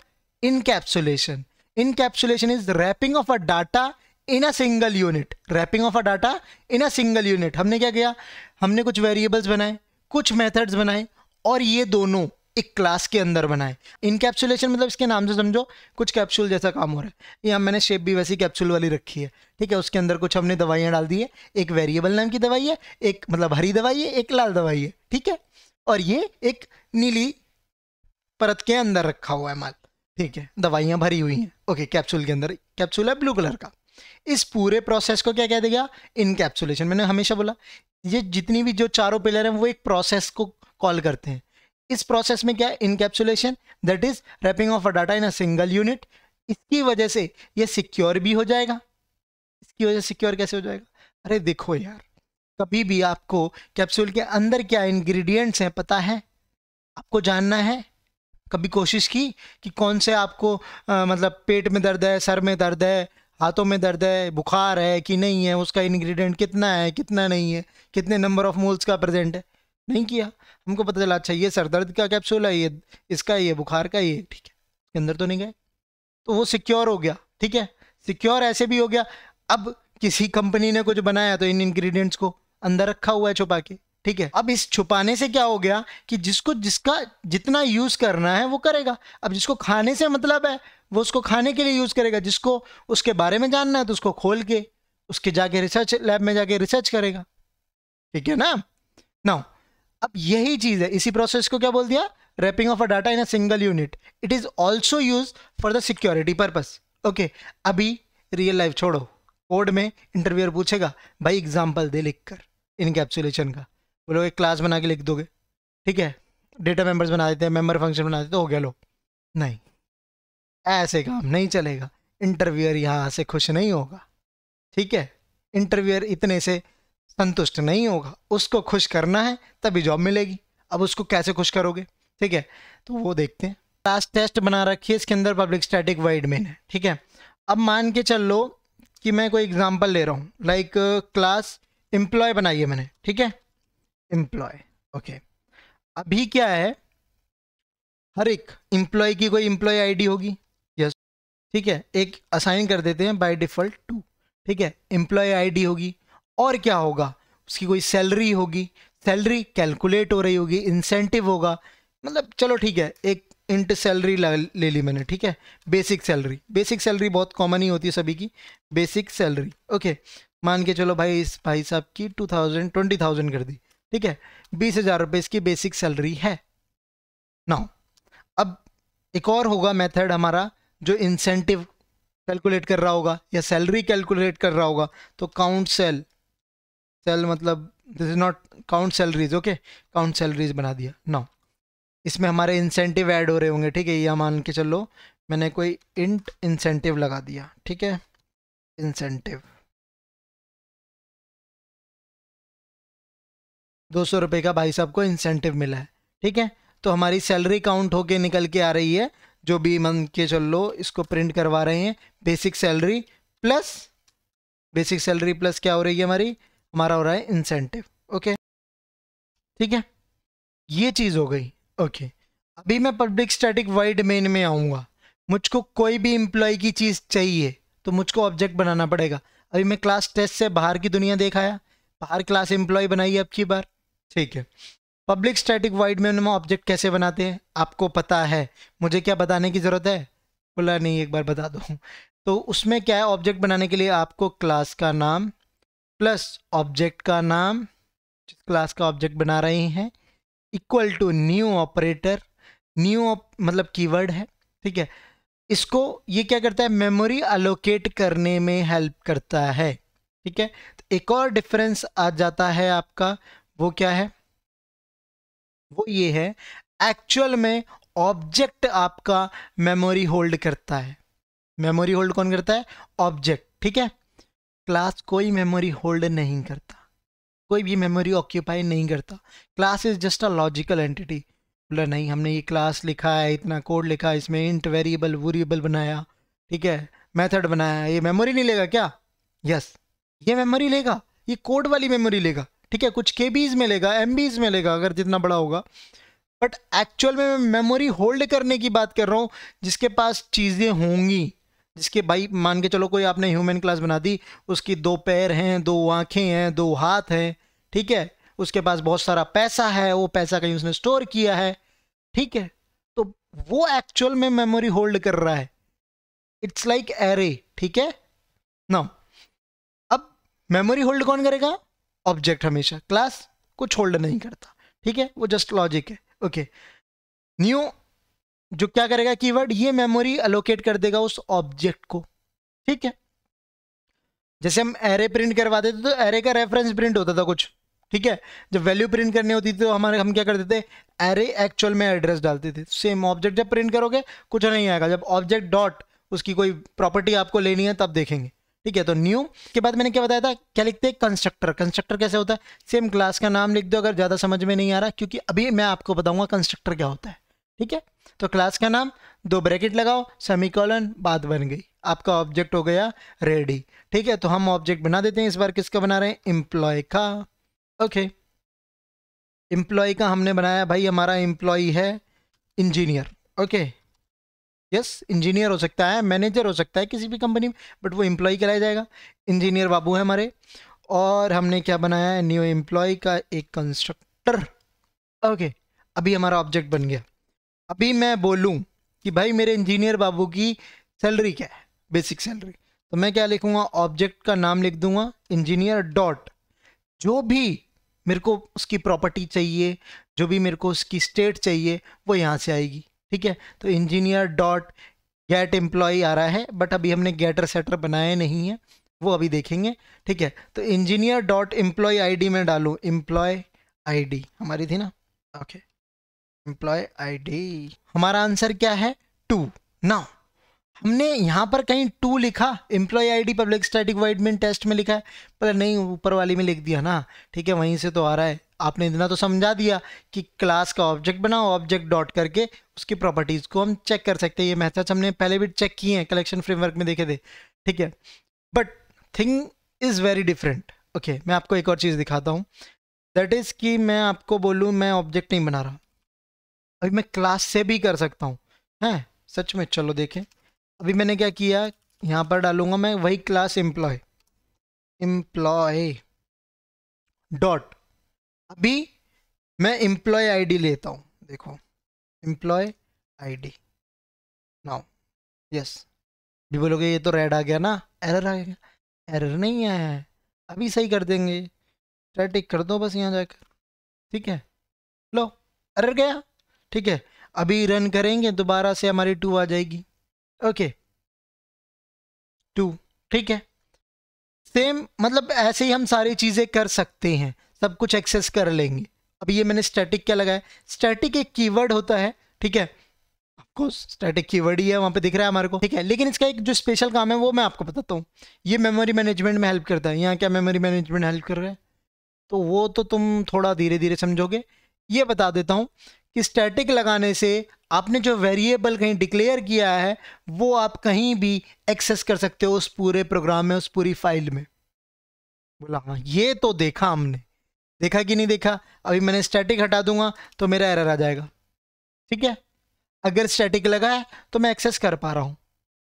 encapsulation encapsulation is wrapping of a data in a single unit wrapping of a data in a single unit हमने क्या किया हमने कुछ variables बनाए कुछ methods बनाए और ये दोनों एक क्लास के अंदर बनाए कैप्सुलेशन मतलब इसके नाम से समझो कुछ कैप्सूल जैसा काम हो रहा है यहाँ मैंने शेप भी वैसी कैप्सूल वाली रखी है ठीक है उसके अंदर कुछ हमने दवाइयाँ डाल दी है एक वेरिएबल नाम की दवाई है एक मतलब हरी दवाई है एक लाल दवाई है ठीक है और ये एक नीली परत के अंदर रखा हुआ है माल ठीक है दवाइयाँ भरी हुई हैं ओके कैप्सूल के अंदर कैप्सूल है ब्लू कलर का इस पूरे प्रोसेस को क्या कह देगा इनकैप्सुलेशन मैंने हमेशा बोला ये जितनी भी जो चारों पिलर हैं वो एक प्रोसेस को कॉल करते हैं इस प्रोसेस में क्या है encapsulation that is wrapping of a data in a single unit इसकी वजह से ये सिक्योर भी हो जाएगा इसकी वजह से सिक्योर कैसे हो जाएगा अरे देखो यार कभी भी आपको कैप्सूल के अंदर क्या इंग्रेडिएंट्स हैं पता है आपको जानना है कभी कोशिश की कि कौन से आपको आ, मतलब पेट में दर्द है सर में दर्द है हाथों में दर्द है बुखार है कि नहीं है उसका इंग्रेडिएंट कितना है कितना नहीं है कितने नंबर ऑफ मोल्स का प्रेजेंट है नहीं किया हमको पता चला अच्छा ये सर दर्द का कैप्सूल है ये इसका ये बुखार का ये ठीक है उसके अंदर तो नहीं गए तो वो सिक्योर हो गया ठीक है सिक्योर ऐसे भी हो गया अब किसी कंपनी ने कुछ बनाया तो इन इंग्रेडिएंट्स को अंदर रखा हुआ है छुपा के ठीक है अब इस छुपाने से क्या हो गया कि जिसको जिसका जितना यूज करना है वो करेगा अब जिसको खाने से मतलब है वो उसको खाने के लिए यूज करेगा जिसको उसके बारे में जानना है तो उसको खोल के उसके जाके रिसर्च लैब में जाके रिसर्च करेगा ठीक है ना नाउ अब यही चीज है इसी प्रोसेस को क्या बोल दिया wrapping of a data in a single unit it is also use for the security purpose okay अभी रियल लाइफ छोड़ो कोड में इंटरव्यूअर पूछेगा भाई एग्जाम्पल दे लिख कर इनकेप्सुलेशन का बोलो एक क्लास बना के लिख दोगे ठीक है डेटा मेंबर्स बना देते हैं मेंबर फंक्शन बना देते हो गया लो नहीं ऐसे काम नहीं चलेगा इंटरव्यूअर यहाँ से खुश नहीं होगा ठीक है इंटरव्यूअर इतने से संतुष्ट नहीं होगा उसको खुश करना है तभी जॉब मिलेगी अब उसको कैसे खुश करोगे ठीक है तो वो देखते हैं लास्ट टेस्ट बना रखी है इसके अंदर पब्लिक स्टैटिक वाइड मेन है ठीक है अब मान के चल लो कि मैं कोई एग्जांपल ले रहा हूँ लाइक क्लास एम्प्लॉय बनाई है मैंने ठीक है एम्प्लॉय ओके अभी क्या है हर एक एम्प्लॉय की कोई एम्प्लॉय आईडी होगी यस ठीक है एक असाइन कर देते हैं बाय डिफ़ॉल्ट टू ठीक है एम्प्लॉय आईडी होगी और क्या होगा उसकी कोई सैलरी होगी सैलरी कैलकुलेट हो रही होगी इंसेंटिव होगा मतलब चलो ठीक है एक इंट सैलरी ले ली मैंने ठीक है बेसिक सैलरी बेसिक सैलरी बहुत कॉमन ही होती है सभी की बेसिक सैलरी ओके मान के चलो भाई इस भाई साहब की टू थाउजेंड ट्वेंटी थाउजेंड कर दी ठीक है बीस हज़ार रुपये इसकी बेसिक सैलरी है नाउ अब एक और होगा मेथड हमारा जो इंसेंटिव कैलकुलेट कर रहा होगा या सैलरी कैलकुलेट कर रहा होगा तो काउंट सेल सेल मतलब this is not count salaries okay count salaries बना दिया नाउ इसमें हमारे इंसेंटिव ऐड हो रहे होंगे ठीक है ये मान के चलो मैंने कोई इंट इंसेंटिव लगा दिया ठीक है इंसेंटिव दो सौ रुपये का भाई साहब को इंसेंटिव मिला है ठीक है तो हमारी सैलरी काउंट होके निकल के आ रही है जो भी मन के चल लो इसको प्रिंट करवा रहे हैं basic salary plus basic salary plus क्या हो रही है हमारी हमारा हो रहा है इंसेंटिव ओके ठीक है ये चीज़ हो गई ओके अभी मैं पब्लिक स्टैटिक वाइड मेन में आऊँगा मुझको कोई भी इंप्लॉय की चीज़ चाहिए तो मुझको ऑब्जेक्ट बनाना पड़ेगा अभी मैं क्लास टेस्ट से बाहर की दुनिया देखाया बाहर क्लास एम्प्लॉय बनाई अब की बार ठीक है पब्लिक स्टैटिक वाइड में उनमें ऑब्जेक्ट कैसे बनाते हैं आपको पता है मुझे क्या बताने की ज़रूरत है बोला नहीं एक बार बता दो तो उसमें क्या है ऑब्जेक्ट बनाने के लिए आपको क्लास का नाम प्लस ऑब्जेक्ट का नाम जिस क्लास का ऑब्जेक्ट बना रहे हैं equal to new operator new मतलब कीवर्ड है ठीक है इसको ये क्या करता है मेमोरी अलोकेट करने में हेल्प करता है ठीक है तो एक और डिफरेंस आ जाता है आपका वो क्या है वो ये है एक्चुअल में ऑब्जेक्ट आपका मेमोरी होल्ड करता है मेमोरी होल्ड कौन करता है ऑब्जेक्ट ठीक है क्लास कोई मेमोरी होल्ड नहीं करता कोई भी मेमोरी ऑक्यूपाई नहीं करता class is just a logical entity बोला नहीं हमने ये क्लास लिखा है इतना कोड लिखा है इसमें इंट वेरिएबल वूरिएबल बनाया ठीक है मेथड बनाया ये मेमोरी नहीं लेगा क्या यस ये मेमोरी लेगा ये कोड वाली मेमोरी लेगा ठीक है कुछ के बीज में लेगा एम बीज में लेगा अगर जितना बड़ा होगा बट एक्चुअल में मैं मेमोरी होल्ड करने की बात कर रहा हूँ जिसके पास चीज़ें होंगी जिसके भाई मान के चलो कोई आपने ह्यूमन क्लास बना दी उसकी दो पैर हैं दो आँखें हैं दो हाथ हैं ठीक है उसके पास बहुत सारा पैसा है वो पैसा कहीं उसने स्टोर किया है ठीक है तो वो एक्चुअल में मेमोरी होल्ड कर रहा है इट्स लाइक एरे ठीक है ना अब मेमोरी होल्ड कौन करेगा ऑब्जेक्ट हमेशा क्लास कुछ होल्ड नहीं करता ठीक है वो जस्ट लॉजिक है ओके न्यू जो क्या करेगा कीवर्ड ये मेमोरी अलोकेट कर देगा उस ऑब्जेक्ट को ठीक है जैसे हम एरे प्रिंट करवा देते तो एरे का रेफरेंस प्रिंट होता था कुछ ठीक है जब वैल्यू प्रिंट करनी होती थी तो हमारे हम क्या करते थे एरे एक्चुअल में एड्रेस डालते थे सेम ऑब्जेक्ट जब प्रिंट करोगे कुछ नहीं आएगा जब ऑब्जेक्ट डॉट उसकी कोई प्रॉपर्टी आपको लेनी है तब देखेंगे ठीक है तो न्यू के बाद मैंने क्या बताया था क्या लिखते हैं कंस्ट्रक्टर कंस्ट्रक्टर कैसे होता है सेम क्लास का नाम लिख दो अगर ज़्यादा समझ में नहीं आ रहा क्योंकि अभी मैं आपको बताऊंगा कंस्ट्रक्टर क्या होता है ठीक है तो क्लास का नाम दो ब्रैकेट लगाओ सेमीकॉलन बाद बन गई आपका ऑब्जेक्ट हो गया रेडी ठीक है तो हम ऑब्जेक्ट बना देते हैं इस बार किसका बना रहे हैं एम्प्लॉय का ओके एम्प्लॉय का हमने बनाया भाई हमारा एम्प्लॉय है इंजीनियर ओके यस इंजीनियर हो सकता है मैनेजर हो सकता है किसी भी कंपनी में बट वो एम्प्लॉय कराया जाएगा इंजीनियर बाबू है हमारे और हमने क्या बनाया है न्यू एम्प्लॉय का एक कंस्ट्रक्टर ओके अभी हमारा ऑब्जेक्ट बन गया अभी मैं बोलूँ कि भाई मेरे इंजीनियर बाबू की सैलरी क्या है बेसिक सैलरी तो मैं क्या लिखूँगा ऑब्जेक्ट का नाम लिख दूंगा इंजीनियर डॉट जो भी मेरे को उसकी प्रॉपर्टी चाहिए जो भी मेरे को उसकी स्टेट चाहिए वो यहाँ से आएगी ठीक है तो इंजीनियर डॉट गेट एम्प्लॉय आ रहा है बट अभी हमने गेटर सेटर बनाया नहीं है वो अभी देखेंगे ठीक है तो इंजीनियर डॉट एम्प्लॉय आई में डालूँ एम्प्लॉय आई हमारी थी ना ओके okay. एम्प्लॉय आईडी हमारा आंसर क्या है टू नाउ हमने यहाँ पर कहीं टू लिखा employ ID public static void में टेस्ट में लिखा है पर नहीं ऊपर वाली में लिख दिया ना ठीक है वहीं से तो आ रहा है आपने इतना तो समझा दिया कि क्लास का ऑब्जेक्ट बनाओ ऑब्जेक्ट डॉट करके उसकी प्रॉपर्टीज़ को हम चेक कर सकते हैं ये मैथड्स हमने पहले भी चेक किए हैं कलेक्शन फ्रेमवर्क में देखे थे ठीक है but thing is very different okay मैं आपको एक और चीज़ दिखाता हूँ दैट इज़ कि मैं आपको बोलूँ मैं ऑब्जेक्ट नहीं बना रहा अभी मैं क्लास से भी कर सकता हूँ हैं सच में चलो देखें अभी मैंने क्या किया यहाँ पर डालूंगा मैं वही क्लास एम्प्लॉय एम्प्लॉय डॉट अभी मैं एम्प्लॉय आईडी लेता हूँ देखो एम्प्लॉय आईडी नाउ यस अभी बोलोगे ये तो रेड आ गया ना एरर आ गया एरर नहीं आया है अभी सही कर देंगे स्टैटिक कर दो बस यहाँ जाकर ठीक है लो एरर गया ठीक है अभी रन करेंगे दोबारा से हमारी टू आ जाएगी ओके टू ठीक है सेम मतलब ऐसे ही हम सारी चीज़ें कर सकते हैं सब कुछ एक्सेस कर लेंगे अभी ये मैंने स्टैटिक क्या लगाया स्टैटिक एक कीवर्ड होता है ठीक है ऑफकोर्स स्टैटिक कीवर्ड ही है वहाँ पे दिख रहा है हमारे को ठीक है लेकिन इसका एक जो स्पेशल काम है वो मैं आपको बताता हूँ ये मेमोरी मैनेजमेंट में हेल्प करता है यहाँ क्या मेमोरी मैनेजमेंट हेल्प कर रहा है तो वो तो तुम थोड़ा धीरे धीरे समझोगे ये बता देता हूँ कि स्टैटिक लगाने से आपने जो वेरिएबल कहीं डिक्लेयर किया है वो आप कहीं भी एक्सेस कर सकते हो उस पूरे प्रोग्राम में उस पूरी फाइल में बोला हाँ ये तो देखा हमने देखा कि नहीं देखा अभी मैंने स्टैटिक हटा दूंगा तो मेरा एरर आ जाएगा ठीक है अगर स्टैटिक लगा है तो मैं एक्सेस कर पा रहा हूँ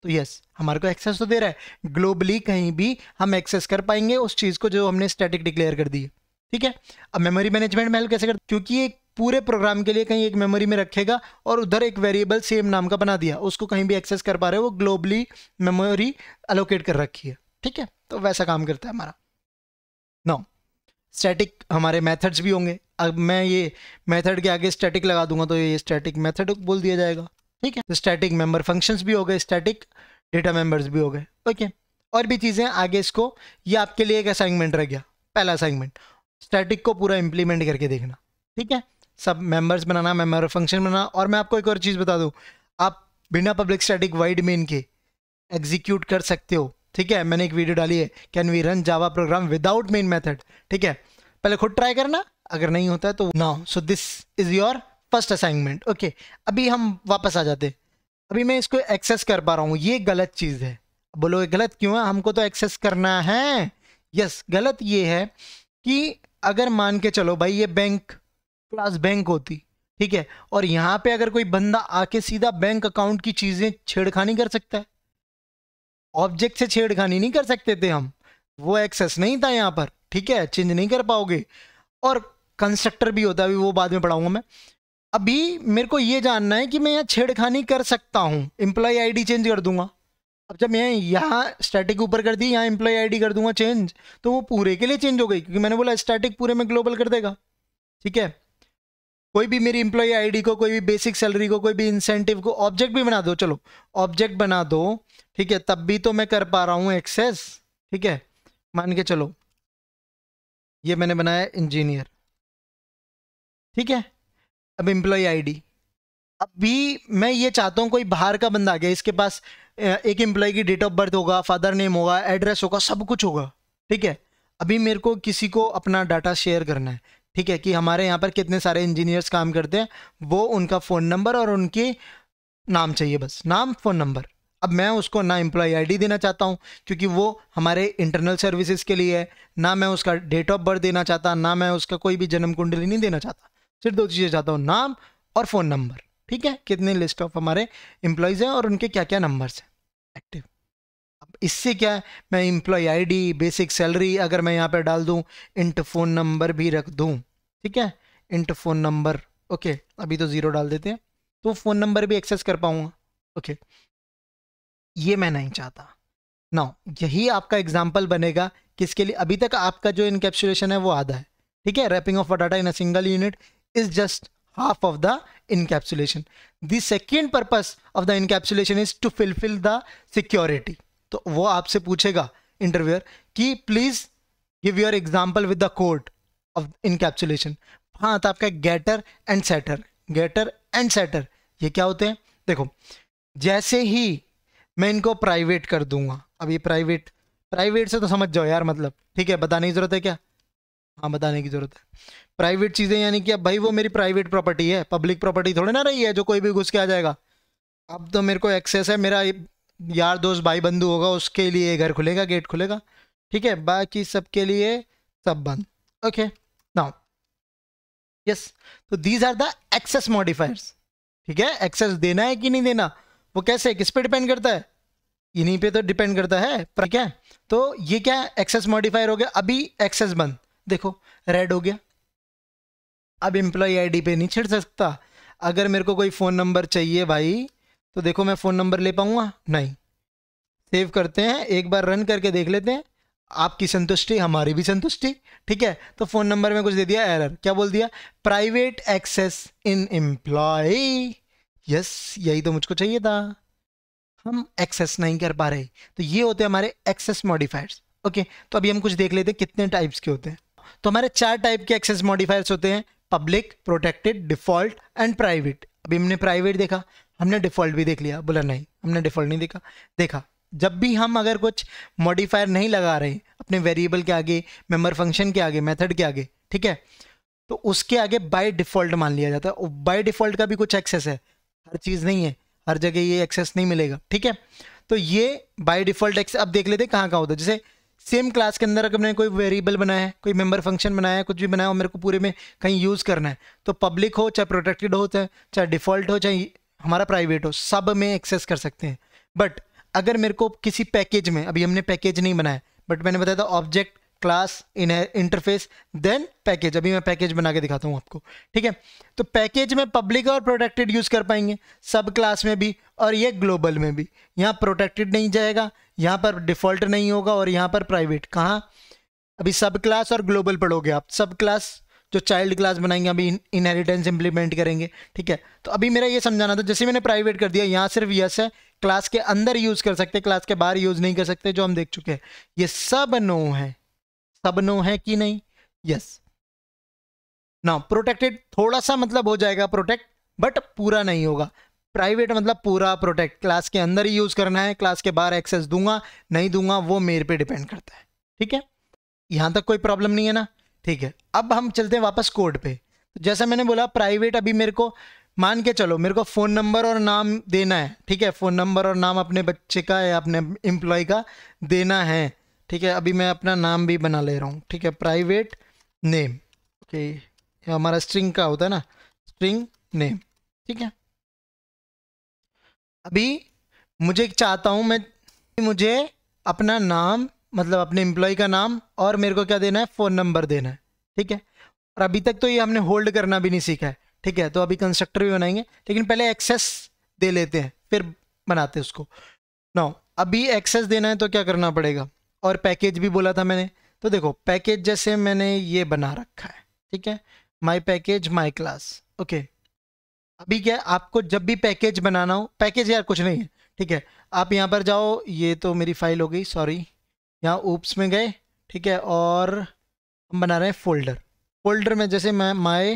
तो यस हमारे को एक्सेस तो दे रहा है ग्लोबली कहीं भी हम एक्सेस कर पाएंगे उस चीज़ को जो हमने स्टैटिक डिक्लेयर कर दी ठीक है अब मेमोरी मैनेजमेंट में हेल्प कैसे कर क्योंकि एक पूरे प्रोग्राम के लिए कहीं एक मेमोरी में रखेगा और उधर एक वेरिएबल सेम नाम का बना दिया उसको कहीं भी एक्सेस कर पा रहे हो वो ग्लोबली मेमोरी अलोकेट कर रखी है ठीक है तो वैसा काम करता है हमारा नो स्टैटिक हमारे मेथड्स भी होंगे अब मैं ये मेथड के आगे स्टैटिक लगा दूंगा तो ये स्टैटिक मेथड बोल दिया जाएगा ठीक है तो स्टैटिक मेंबर फंक्शंस भी हो गए स्टैटिक डेटा मेंबर्स भी हो गए ओके और भी चीज़ें आगे इसको ये आपके लिए एक असाइनमेंट रह गया पहला असाइनमेंट स्टैटिक को पूरा इम्प्लीमेंट करके देखना ठीक है सब मेंबर्स बनाना मेंबर फंक्शन बनाना और मैं आपको एक और चीज़ बता दूँ आप बिना पब्लिक स्टैटिक वाइड मेन के एग्जीक्यूट कर सकते हो ठीक है मैंने एक वीडियो डाली है can we run Java program without main method ठीक है पहले खुद ट्राई करना अगर नहीं होता है तो now so this is your first assignment okay अभी हम वापस आ जाते अभी मैं इसको एक्सेस कर पा रहा हूँ ये गलत चीज़ है बोलो गलत क्यों है हमको तो एक्सेस करना है यस गलत ये है कि अगर मान के चलो भाई ये बैंक क्लास बैंक होती ठीक है और यहां पे अगर कोई बंदा आके सीधा बैंक अकाउंट की चीज़ें छेड़खानी कर सकता है ऑब्जेक्ट से छेड़खानी नहीं कर सकते थे हम वो एक्सेस नहीं था यहाँ पर ठीक है चेंज नहीं कर पाओगे और कंस्ट्रक्टर भी होता है वो बाद में पढ़ाऊंगा मैं अभी मेरे को ये जानना है कि मैं यहाँ छेड़खानी कर सकता हूँ एम्प्लॉय आईडी चेंज कर दूंगा अब जब मैं यहाँ स्टैटिक ऊपर कर दी यहाँ एम्प्लॉय आईडी कर दूंगा चेंज तो वो पूरे के लिए चेंज हो गई क्योंकि मैंने बोला स्टैटिक पूरे में ग्लोबल कर देगा ठीक है कोई भी मेरी इंप्लॉई आईडी को कोई भी बेसिक सैलरी को कोई भी इंसेंटिव को ऑब्जेक्ट भी बना दो चलो ऑब्जेक्ट बना दो ठीक है तब भी तो मैं कर पा रहा हूँ एक्सेस ठीक है मान के चलो ये मैंने बनाया इंजीनियर ठीक है अब एम्प्लॉय आईडी अभी मैं ये चाहता हूँ कोई बाहर का बंदा आ गया इसके पास एक एम्प्लॉय की डेट ऑफ बर्थ होगा फादर नेम होगा एड्रेस होगा सब कुछ होगा ठीक है अभी मेरे को किसी को अपना डाटा शेयर करना है ठीक है कि हमारे यहाँ पर कितने सारे इंजीनियर्स काम करते हैं वो उनका फ़ोन नंबर और उनकी नाम चाहिए बस नाम फ़ोन नंबर अब मैं उसको ना एम्प्लॉय आईडी देना चाहता हूँ क्योंकि वो हमारे इंटरनल सर्विसेज के लिए है ना मैं उसका डेट ऑफ बर्थ देना चाहता ना मैं उसका कोई भी जन्म कुंडली नहीं देना चाहता सिर्फ दो चीज़ें चाहता हूँ नाम और फ़ोन नंबर ठीक है कितने लिस्ट ऑफ हमारे एम्प्लॉयज़ हैं और उनके क्या क्या नंबर्स हैं एक्टिव इससे क्या है मैं इम्प्लॉय आईडी बेसिक सैलरी अगर मैं यहाँ पर डाल दूँ इंट फ़ोन नंबर भी रख दूँ ठीक है इंट फ़ोन नंबर ओके अभी तो ज़ीरो डाल देते हैं तो फ़ोन नंबर भी एक्सेस कर पाऊँगा ओके ये मैं नहीं चाहता ना यही आपका एग्जाम्पल बनेगा किसके लिए अभी तक आपका जो इनकेप्सुलेशन है वो आधा है ठीक है wrapping of a data in a single unit is just half of the encapsulation the second purpose of the encapsulation is to fulfill the security तो वो आपसे पूछेगा इंटरव्यूअर कि please give your example with the code of encapsulation हाँ तो आपका getter and setter getter and setter ये क्या होते हैं देखो जैसे ही मैं इनको प्राइवेट कर दूंगा अब ये प्राइवेट प्राइवेट से तो समझ जाओ यार मतलब ठीक है बताने की ज़रूरत है क्या हाँ बताने की ज़रूरत है प्राइवेट चीज़ें यानी कि अब भाई वो मेरी प्राइवेट प्रॉपर्टी है पब्लिक प्रॉपर्टी थोड़ी ना रही है जो कोई भी घुस के आ जाएगा अब तो मेरे को एक्सेस है मेरा यार दोस्त भाई बंधु होगा उसके लिए घर खुलेगा गेट खुलेगा ठीक है बाकी सबके लिए सब बंद ओके नाउ यस तो these are the access modifiers ठीक है एक्सेस देना है कि नहीं देना वो कैसे किस पे डिपेंड करता है इन्हीं पे तो डिपेंड करता है पर क्या तो ये क्या एक्सेस मॉडिफायर हो गया अभी एक्सेस बंद देखो रेड हो गया अब एम्प्लॉय आईडी पे नहीं छिड़ सकता अगर मेरे को कोई फ़ोन नंबर चाहिए भाई तो देखो मैं फ़ोन नंबर ले पाऊँगा नहीं सेव करते हैं एक बार रन करके देख लेते हैं आपकी संतुष्टि हमारी भी संतुष्टि ठीक है तो फ़ोन नंबर में कुछ दे दिया एरर क्या बोल दिया private access in employee yes यही तो मुझको चाहिए था हम एक्सेस नहीं कर पा रहे तो ये होते हैं हमारे एक्सेस मॉडिफायर्स ओके तो अभी हम कुछ देख लेते हैं कितने टाइप्स के होते हैं तो हमारे चार टाइप के एक्सेस मॉडिफायर्स होते हैं public protected default and private अभी हमने प्राइवेट देखा हमने डिफ़ॉल्ट भी देख लिया बोला नहीं हमने डिफ़ॉल्ट नहीं देखा देखा जब भी हम अगर कुछ मॉडिफायर नहीं लगा रहे अपने वेरिएबल के आगे मेम्बर फंक्शन के आगे मेथड के आगे ठीक है तो उसके आगे बाय डिफ़ॉल्ट मान लिया जाता है बाय डिफ़ॉल्ट का भी कुछ एक्सेस है हर चीज़ नहीं है हर जगह ये एक्सेस नहीं मिलेगा ठीक है तो ये बाय डिफ़ॉल्ट एक्सेस अब देख लेते हैं कहाँ कहाँ होता है जैसे सेम क्लास के अंदर अगर मैंने कोई वेरिएबल बनाया है कोई मेंबर फंक्शन बनाया है कुछ भी बनाया हो मेरे को पूरे में कहीं यूज़ करना है तो पब्लिक हो चाहे प्रोटेक्टेड हो चाहे चाहे डिफ़ॉल्ट हो चाहे हमारा प्राइवेट हो सब में एक्सेस कर सकते हैं बट अगर मेरे को किसी पैकेज में अभी हमने पैकेज नहीं बनाया बट मैंने बताया था object class in interface then package अभी मैं पैकेज बना के दिखाता हूँ आपको ठीक है तो पैकेज में पब्लिक और प्रोटेक्टेड यूज़ कर पाएंगे सब क्लास में भी और ये ग्लोबल में भी यहाँ प्रोटेक्टेड नहीं जाएगा यहाँ पर डिफ़ॉल्ट नहीं होगा और यहाँ पर प्राइवेट कहाँ अभी सब क्लास और ग्लोबल पढ़ोगे आप सब क्लास जो चाइल्ड क्लास बनाएंगे अभी इनहेरिटेंस इंप्लीमेंट करेंगे ठीक है तो अभी मेरा ये समझाना था जैसे मैंने प्राइवेट कर दिया यहाँ सिर्फ यस है क्लास के अंदर यूज़ कर सकते क्लास के बाहर यूज़ नहीं कर सकते जो हम देख चुके हैं ये सब नो है सब नो है कि नहीं यस ना प्रोटेक्टेड थोड़ा सा मतलब हो जाएगा प्रोटेक्ट बट पूरा नहीं होगा प्राइवेट मतलब पूरा प्रोटेक्ट क्लास के अंदर ही यूज़ करना है क्लास के बाहर एक्सेस दूंगा नहीं दूंगा वो मेरे पे डिपेंड करता है ठीक है यहां तक कोई प्रॉब्लम नहीं है ना ठीक है अब हम चलते हैं वापस कोड पे तो जैसा मैंने बोला प्राइवेट अभी मेरे को मान के चलो मेरे को फ़ोन नंबर और नाम देना है ठीक है फ़ोन नंबर और नाम अपने बच्चे का या अपने एम्प्लॉय का देना है ठीक है अभी मैं अपना नाम भी बना ले रहा हूँ ठीक है प्राइवेट नेम ओके ये हमारा स्ट्रिंग का होता है ना स्ट्रिंग नेम ठीक है अभी मुझे चाहता हूँ मैं मुझे अपना नाम मतलब अपने एम्प्लॉय का नाम और मेरे को क्या देना है फ़ोन नंबर देना है ठीक है और अभी तक तो ये हमने होल्ड करना भी नहीं सीखा है ठीक है तो अभी कंस्ट्रक्टर भी बनाएंगे लेकिन पहले एक्सेस दे लेते हैं फिर बनाते हैं उसको ना अभी एक्सेस देना है तो क्या करना पड़ेगा और पैकेज भी बोला था मैंने तो देखो पैकेज जैसे मैंने ये बना रखा है ठीक है my package my class okay अभी क्या आपको जब भी पैकेज बनाना हो पैकेज यार कुछ नहीं है ठीक है आप यहाँ पर जाओ ये तो मेरी फाइल हो गई सॉरी यहाँ ऊप्स में गए ठीक है और हम बना रहे हैं फोल्डर फोल्डर में जैसे मैं माई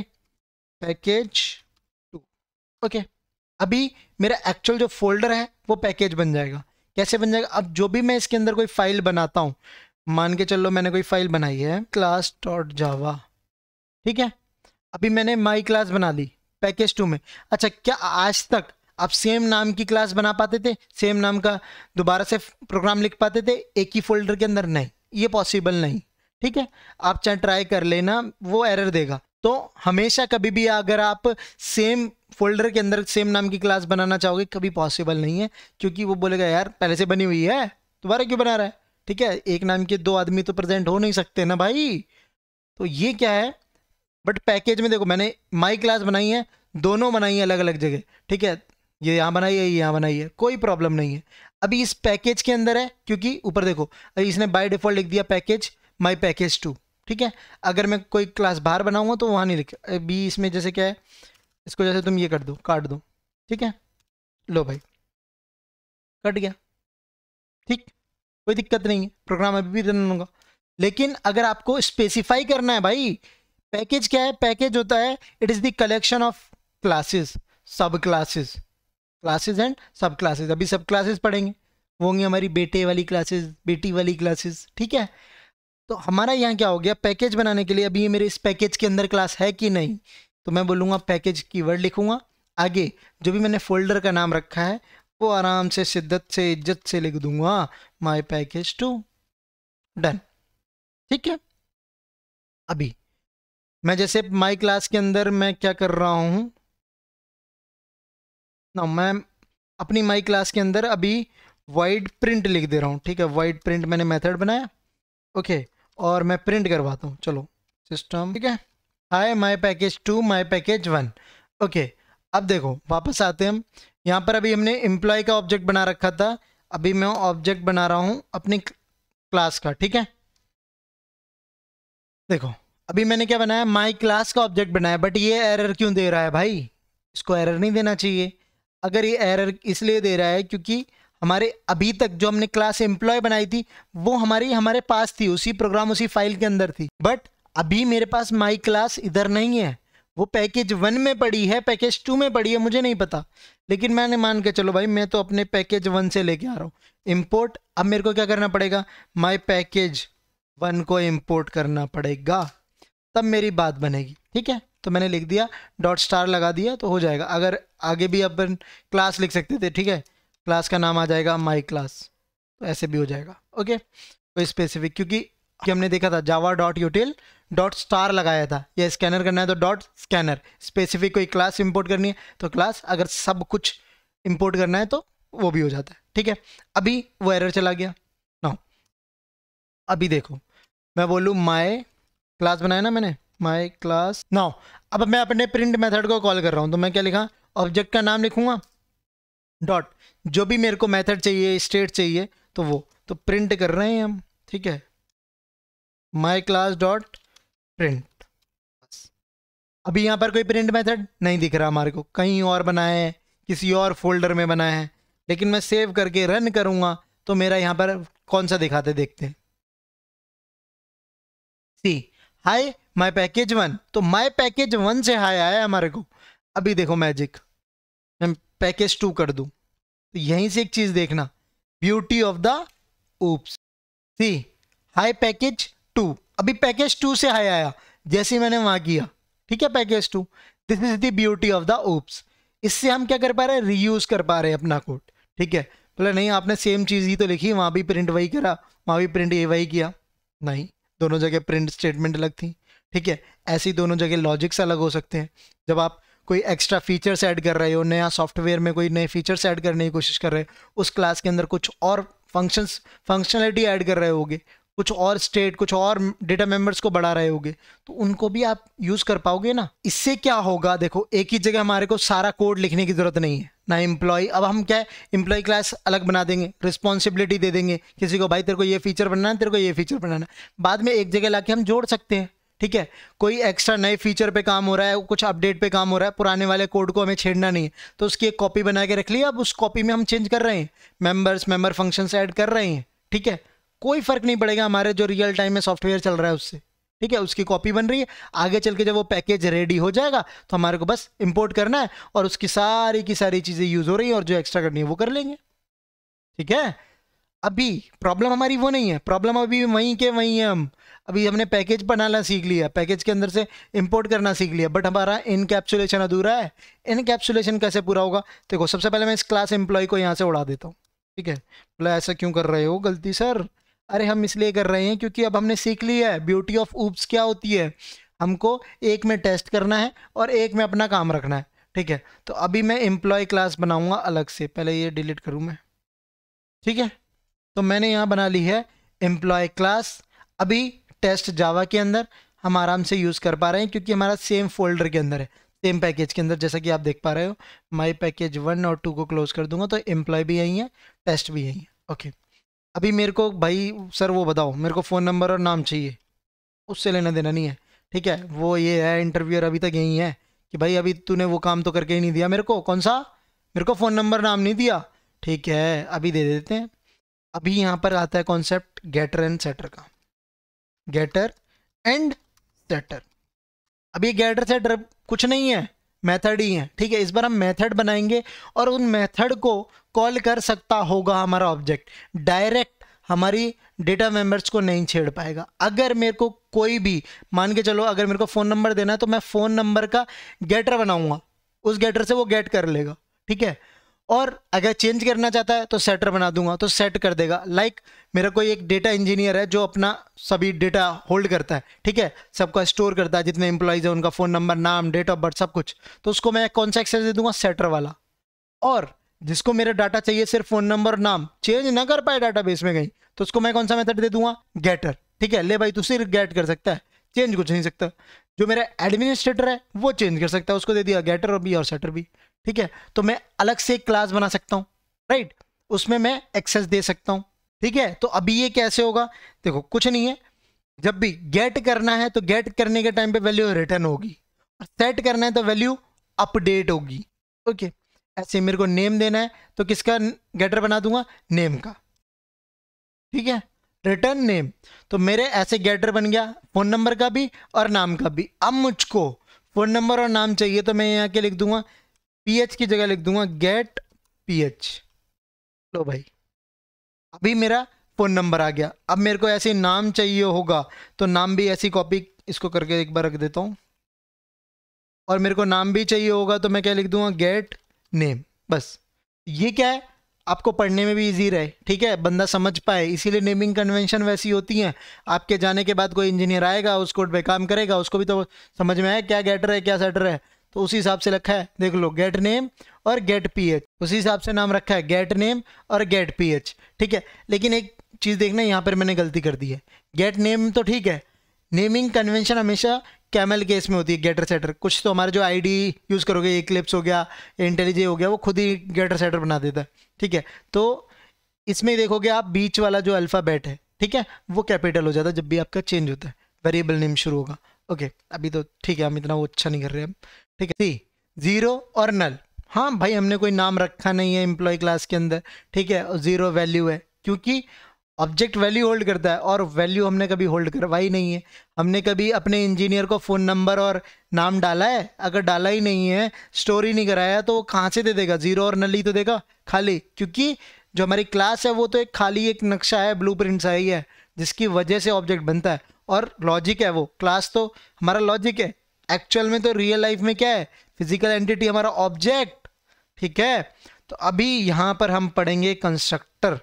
पैकेज टू ओके अभी मेरा एक्चुअल जो फोल्डर है वो पैकेज बन जाएगा कैसे बन जाएगा अब जो भी मैं इसके अंदर कोई फाइल बनाता हूँ मान के चलो मैंने कोई फाइल बनाई है क्लास डॉट जावा ठीक है अभी मैंने माई क्लास बना दी पैकेज टू में अच्छा क्या आज तक आप सेम नाम की क्लास बना पाते थे सेम नाम का दोबारा से प्रोग्राम लिख पाते थे एक ही फोल्डर के अंदर नहीं ये पॉसिबल नहीं ठीक है आप चाहे ट्राई कर लेना वो एरर देगा तो हमेशा कभी भी अगर आप सेम फोल्डर के अंदर सेम नाम की क्लास बनाना चाहोगे कभी पॉसिबल नहीं है क्योंकि वो बोलेगा यार पहले से बनी हुई है दोबारा क्यों बना रहा है ठीक है एक नाम के दो आदमी तो प्रेजेंट हो नहीं सकते ना भाई तो ये क्या है बट पैकेज में देखो मैंने माई क्लास बनाई है दोनों बनाई है अलग अलग जगह ठीक है ये यहाँ बनाई है ये यहाँ बनाई है कोई प्रॉब्लम नहीं है अभी इस पैकेज के अंदर है क्योंकि ऊपर देखो इसने बाय डिफॉल्ट लिख दिया पैकेज माई पैकेज टू ठीक है अगर मैं कोई क्लास बाहर बनाऊंगा तो वहाँ नहीं लिखा अभी इसमें जैसे क्या है इसको जैसे तुम ये कर दो काट दो ठीक है लो भाई कट गया ठीक कोई दिक्कत नहीं है प्रोग्राम अभी भी रन होगा लेकिन अगर आपको स्पेसिफाई करना है भाई पैकेज क्या है पैकेज होता है it is the collection of classes सब क्लासेस क्लासेज एंड सब क्लासेज अभी सब क्लासेस पढ़ेंगे वो होंगी हमारी बेटे वाली क्लासेज बेटी वाली क्लासेज ठीक है तो हमारा यहाँ क्या हो गया पैकेज बनाने के लिए अभी ये मेरे इस पैकेज के अंदर क्लास है कि नहीं तो मैं बोलूँगा पैकेज की वर्ड लिखूँगा आगे जो भी मैंने फोल्डर का नाम रखा है वो आराम से शिद्दत से इज्जत से लिख दूंगा माय पैकेज टू डन ठीक है अभी मैं जैसे माय क्लास के अंदर मैं क्या कर रहा हूँ ना मैं अपनी माई क्लास के अंदर अभी वाइड प्रिंट लिख दे रहा हूँ ठीक है वाइड प्रिंट मैंने मेथड बनाया ओके और मैं प्रिंट करवाता हूँ चलो सिस्टम ठीक है hi my package two my package one okay अब देखो वापस आते हैं हम यहाँ पर अभी हमने एम्प्लॉय का ऑब्जेक्ट बना रखा था अभी मैं ऑब्जेक्ट बना रहा हूँ अपनी क्लास का ठीक है देखो अभी मैंने क्या बनाया माई क्लास का ऑब्जेक्ट बनाया बट ये एरर क्यों दे रहा है भाई इसको एरर नहीं देना चाहिए अगर ये एरर इसलिए दे रहा है क्योंकि हमारे अभी तक जो हमने क्लास एम्प्लॉय बनाई थी वो हमारी हमारे पास थी उसी प्रोग्राम उसी फाइल के अंदर थी बट अभी मेरे पास माई क्लास इधर नहीं है वो पैकेज वन में पड़ी है पैकेज टू में पड़ी है मुझे नहीं पता लेकिन मैंने मान के चलो भाई मैं तो अपने पैकेज वन से लेके आ रहा हूँ इम्पोर्ट अब मेरे को क्या करना पड़ेगा माई पैकेज वन को इम्पोर्ट करना पड़ेगा तब मेरी बात बनेगी ठीक है तो मैंने लिख दिया डॉट स्टार लगा दिया तो हो जाएगा अगर आगे भी अपन क्लास लिख सकते थे ठीक है क्लास का नाम आ जाएगा माई क्लास तो ऐसे भी हो जाएगा ओके कोई तो स्पेसिफिक क्योंकि कि हमने देखा था Java dot util dot star लगाया था या स्कैनर करना है तो डॉट स्कैनर स्पेसिफिक कोई क्लास इंपोर्ट करनी है तो क्लास अगर सब कुछ इंपोर्ट करना है तो वो भी हो जाता है ठीक है अभी वो एरर चला गया ना अभी देखो मैं बोलूँ माए क्लास बनाया ना मैंने माई क्लास नाउ अब मैं अपने प्रिंट मेथड को कॉल कर रहा हूँ तो मैं क्या लिखा ऑब्जेक्ट का नाम लिखूँगा डॉट जो भी मेरे को मेथड चाहिए स्टेट चाहिए तो वो तो प्रिंट कर रहे हैं हम ठीक है माई क्लास डॉट प्रिंट अभी यहाँ पर कोई प्रिंट मेथड नहीं दिख रहा हमारे को कहीं और बनाया है किसी और फोल्डर में बनाया है लेकिन मैं सेव करके रन करूँगा तो मेरा यहाँ पर कौन सा दिखाते देखते see hi my package one तो माई पैकेज वन से हाई आया है हमारे को अभी देखो मैजिक मैं पैकेज टू कर दूँ तो यहीं से एक चीज़ देखना beauty of the OOPs see hi package two अभी पैकेज टू से हाई आया जैसे मैंने वहां किया ठीक है package two this is the beauty of the OOPs इससे हम क्या कर पा रहे हैं रीयूज़ कर पा रहे हैं अपना कोड ठीक है बोले नहीं आपने सेम चीज़ ही तो लिखी वहां भी प्रिंट वही करा वहां भी प्रिंट ये वही किया नहीं दोनों जगह प्रिंट स्टेटमेंट अलग थी ठीक है ऐसी दोनों जगह लॉजिक्स अलग हो सकते हैं जब आप कोई एक्स्ट्रा फीचर्स ऐड कर रहे हो नया सॉफ्टवेयर में कोई नए फीचर्स ऐड करने की कोशिश कर रहे हो उस क्लास के अंदर कुछ और फंक्शंस फंक्शनलिटी ऐड कर रहे होगे कुछ और स्टेट कुछ और डेटा मेंबर्स को बढ़ा रहे होगे तो उनको भी आप यूज़ कर पाओगे ना इससे क्या होगा देखो एक ही जगह हमारे को सारा कोड लिखने की ज़रूरत नहीं है ना एम्प्लॉय अब हम क्या है एम्प्लॉय क्लास अलग बना देंगे रिस्पॉन्सिबिलिटी दे देंगे किसी को भाई तेरे को ये फीचर बनाना है तेरे को ये फीचर बनाना है बाद में एक जगह ला हम जोड़ सकते हैं ठीक है कोई एक्स्ट्रा नए फीचर पे काम हो रहा है कुछ अपडेट पे काम हो रहा है पुराने वाले कोड को हमें छेड़ना नहीं है तो उसकी एक कॉपी बना के रख ली अब उस कॉपी में हम चेंज कर रहे हैं मेंबर्स मेंबर फंक्शन ऐड कर रहे हैं ठीक है कोई फ़र्क नहीं पड़ेगा हमारे जो रियल टाइम में सॉफ्टवेयर चल रहा है उससे ठीक है उसकी कॉपी बन रही है आगे चल के जब वो पैकेज रेडी हो जाएगा तो हमारे को बस इम्पोर्ट करना है और उसकी सारी की सारी चीज़ें यूज़ हो रही है और जो एक्स्ट्रा करनी है वो कर लेंगे ठीक है अभी प्रॉब्लम हमारी वो नहीं है प्रॉब्लम अभी वहीं के वहीं है हम अभी हमने पैकेज बनाना सीख लिया पैकेज के अंदर से इंपोर्ट करना सीख लिया बट हमारा इनकैप्सुलेशन अधूरा है इनकैप्सुलेशन कैसे पूरा होगा देखो सबसे पहले मैं इस क्लास एम्प्लॉय को यहाँ से उड़ा देता हूँ ठीक है बोला ऐसा क्यों कर रहे हो गलती सर अरे हम इसलिए कर रहे हैं क्योंकि अब हमने सीख लिया है ब्यूटी ऑफ ऊप्स क्या होती है हमको एक में टेस्ट करना है और एक में अपना काम रखना है ठीक है तो अभी मैं एम्प्लॉय क्लास बनाऊंगा अलग से पहले ये डिलीट करूँ मैं ठीक है तो मैंने यहाँ बना ली है एम्प्लॉय क्लास अभी टेस्ट जावा के अंदर हम आराम से यूज़ कर पा रहे हैं क्योंकि हमारा सेम फोल्डर के अंदर है सेम पैकेज के अंदर जैसा कि आप देख पा रहे हो माई पैकेज वन और टू को क्लोज कर दूंगा तो एम्प्लॉय भी यहीं है टेस्ट भी यहीं है ओके अभी मेरे को भाई सर वो बताओ मेरे को फ़ोन नंबर और नाम चाहिए उससे लेना देना नहीं है ठीक है वो ये है इंटरव्यूअर अभी तक यहीं है कि भाई अभी तूने वो काम तो करके ही नहीं दिया मेरे को कौन सा मेरे को फ़ोन नंबर नाम नहीं दिया ठीक है अभी दे देते हैं अभी यहाँ पर आता है कॉन्सेप्ट गेटर एंड सेटर का गेटर एंड सेटर अब ये गेटर सेटर कुछ नहीं है मेथड ही है ठीक है इस बार हम मेथड बनाएंगे और उन मेथड को कॉल कर सकता होगा हमारा ऑब्जेक्ट डायरेक्ट हमारी डेटा मेंबर्स को नहीं छेड़ पाएगा अगर मेरे को कोई भी मान के चलो अगर मेरे को फ़ोन नंबर देना है तो मैं फ़ोन नंबर का गेटर बनाऊंगा उस गेटर से वो गेट कर लेगा ठीक है और अगर चेंज करना चाहता है तो सेटर बना दूंगा तो सेट कर देगा लाइक like, मेरा कोई एक डेटा इंजीनियर है जो अपना सभी डेटा होल्ड करता है ठीक है सबका स्टोर करता है जितने इंप्लाइज है उनका फ़ोन नंबर नाम डेट ऑफ बर्थ सब कुछ तो उसको मैं कौन सा एक्सेस दे दूंगा सेटर वाला और जिसको मेरा डाटा चाहिए सिर्फ फ़ोन नंबर और नाम चेंज ना कर पाए डाटा बेस में कहीं तो उसको मैं कौन सा मेथड दे दूंगा गेटर ठीक है ले भाई तो सिर्फ गेट कर सकता है चेंज कुछ नहीं सकता जो मेरा एडमिनिस्ट्रेटर है वो चेंज कर सकता है उसको दे दिया गेटर भी और सेटर भी ठीक है तो मैं अलग से एक क्लास बना सकता हूँ राइट उसमें मैं एक्सेस दे सकता हूँ ठीक है तो अभी ये कैसे होगा देखो कुछ नहीं है जब भी गेट करना है तो गेट करने के टाइम पे वैल्यू रिटर्न होगी और सेट करना है तो वैल्यू अपडेट होगी ओके ऐसे मेरे को नेम देना है तो किसका गेटर बना दूंगा नेम का ठीक है रिटर्न नेम तो मेरे ऐसे गेटर बन गया फ़ोन नंबर का भी और नाम का भी अब मुझको फ़ोन नंबर और नाम चाहिए तो मैं यहाँ के लिख दूंगा पीएच की जगह लिख दूंगा गेट पीएच लो भाई अभी मेरा फ़ोन नंबर आ गया अब मेरे को ऐसे नाम चाहिए होगा तो नाम भी ऐसी कॉपी इसको करके एक बार रख देता हूँ और मेरे को नाम भी चाहिए होगा तो मैं क्या लिख दूंगा गेट नेम बस ये क्या है आपको पढ़ने में भी इजी रहे ठीक है बंदा समझ पाए इसीलिए नेमिंग कन्वेंशन वैसी होती हैं आपके जाने के बाद कोई इंजीनियर आएगा उस कोड पे काम करेगा उसको भी तो समझ में आए क्या गेटर है क्या सेटर है तो उसी हिसाब से रखा है देख लो गेट नेम और गेट पीएच उसी हिसाब से नाम रखा है गेट नेम और गेट पीएच ठीक है लेकिन एक चीज़ देखना यहाँ पर मैंने गलती कर दी है गेट नेम तो ठीक है नेमिंग कन्वेंशन हमेशा कैमल केस में होती है गेटर सेटर कुछ तो हमारे जो आईडी यूज़ करोगे क्लिप्स हो गया इंटेलिजे हो गया वो खुद ही गेटर सेटर बना देता है ठीक है तो इसमें देखोगे आप बीच वाला जो अल्फ़ाबेट है ठीक है वो कैपिटल हो जाता है जब भी आपका चेंज होता है वेरिएबल नेम शुरू होगा ओके अभी तो ठीक है हम इतना वो अच्छा नहीं कर रहे हैं ठीक है सी ज़ीरो और नल हाँ भाई हमने कोई नाम रखा नहीं है एम्प्लॉय क्लास के अंदर ठीक है और ज़ीरो वैल्यू है क्योंकि ऑब्जेक्ट वैल्यू होल्ड करता है और वैल्यू हमने कभी होल्ड करवाई नहीं है हमने कभी अपने इंजीनियर को फ़ोन नंबर और नाम डाला है अगर डाला ही नहीं है स्टोरी नहीं कराया तो वो कहाँ से दे देगा ज़ीरो और नल ही तो देगा खाली क्योंकि जो हमारी क्लास है वो तो एक खाली एक नक्शा है ब्लू प्रिंट सा ही है जिसकी वजह से ऑब्जेक्ट बनता है और लॉजिक है वो क्लास तो हमारा लॉजिक है एक्चुअल में तो रियल लाइफ में क्या है फिजिकल एंटिटी हमारा ऑब्जेक्ट ठीक है तो अभी यहाँ पर हम पढ़ेंगे कंस्ट्रक्टर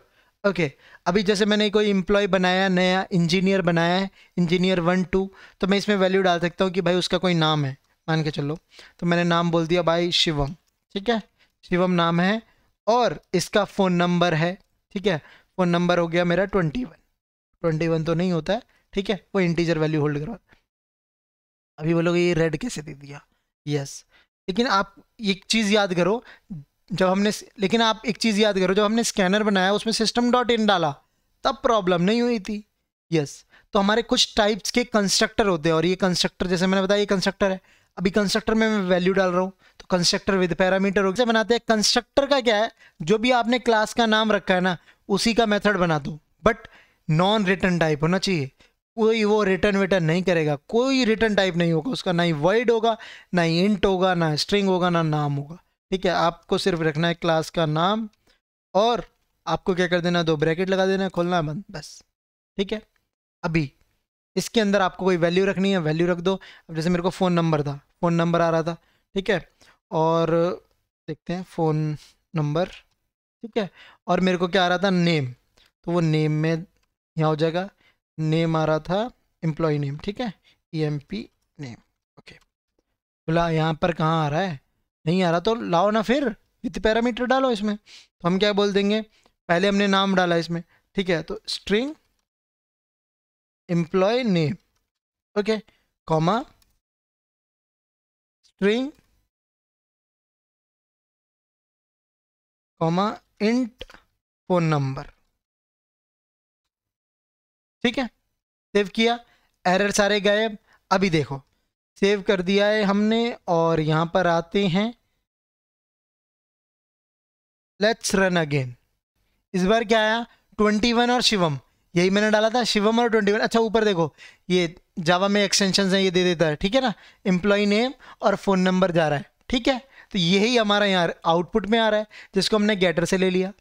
ओके अभी जैसे मैंने कोई इंप्लॉय बनाया नया इंजीनियर बनाया है इंजीनियर वन टू तो मैं इसमें वैल्यू डाल सकता हूँ कि भाई उसका कोई नाम है मान के चलो तो मैंने नाम बोल दिया भाई शिवम ठीक है शिवम नाम है और इसका फ़ोन नंबर है ठीक है फ़ोन नंबर हो गया मेरा ट्वेंटी वन ट्वेंटी वन तो नहीं होता है ठीक है वो इंटीजर वैल्यू होल्ड करवा अभी बोलोगे ये रेड कैसे दे दिया यस लेकिन आप एक चीज़ याद करो जब हमने लेकिन आप एक चीज़ याद करो जब हमने स्कैनर बनाया उसमें सिस्टम डॉट इन डाला तब प्रॉब्लम नहीं हुई थी यस तो हमारे कुछ टाइप्स के कंस्ट्रक्टर होते हैं और ये कंस्ट्रक्टर जैसे मैंने बताया ये कंस्ट्रक्टर है अभी कंस्ट्रक्टर में मैं वैल्यू डाल रहा हूँ तो कंस्ट्रक्टर विद पैरामीटर होते बनाते हैं कंस्ट्रक्टर का क्या है जो भी आपने क्लास का नाम रखा है ना उसी का मेथड बना दो बट नॉन रिटर्न टाइप होना चाहिए कोई वो रिटर्न विटर्न नहीं करेगा कोई रिटर्न टाइप नहीं होगा उसका ना ही वर्ड होगा ना ही इंट होगा ना स्ट्रिंग होगा ना नाम होगा ठीक है आपको सिर्फ रखना है क्लास का नाम और आपको क्या कर देना दो ब्रैकेट लगा देना है खोलना है बंद बस ठीक है अभी इसके अंदर आपको कोई वैल्यू रखनी है वैल्यू रख दो अब जैसे मेरे को फ़ोन नंबर था फ़ोन नंबर आ रहा था ठीक है और देखते हैं फ़ोन नंबर ठीक है और मेरे को क्या आ रहा था नेम तो वो नेम में यहाँ हो जाएगा नेम आ रहा था एम्प्लॉय नेम ठीक है E M P name okay बोला यहाँ पर कहाँ आ रहा है नहीं आ रहा तो लाओ ना फिर विथ पैरामीटर डालो इसमें तो हम क्या बोल देंगे पहले हमने नाम डाला इसमें ठीक है तो string employee name okay comma string comma int phone number ठीक है सेव किया एरर सारे गायब अभी देखो सेव कर दिया है हमने और यहाँ पर आते हैं लेट्स रन अगेन इस बार क्या आया ट्वेंटी वन और शिवम यही मैंने डाला था शिवम और ट्वेंटी वन अच्छा ऊपर देखो ये जावा में एक्सटेंशन है ये दे देता है ठीक है ना एम्प्लॉय नेम और फ़ोन नंबर जा रहा है ठीक है तो यही हमारा यहाँ आउटपुट में आ रहा है जिसको हमने गेटर से ले लिया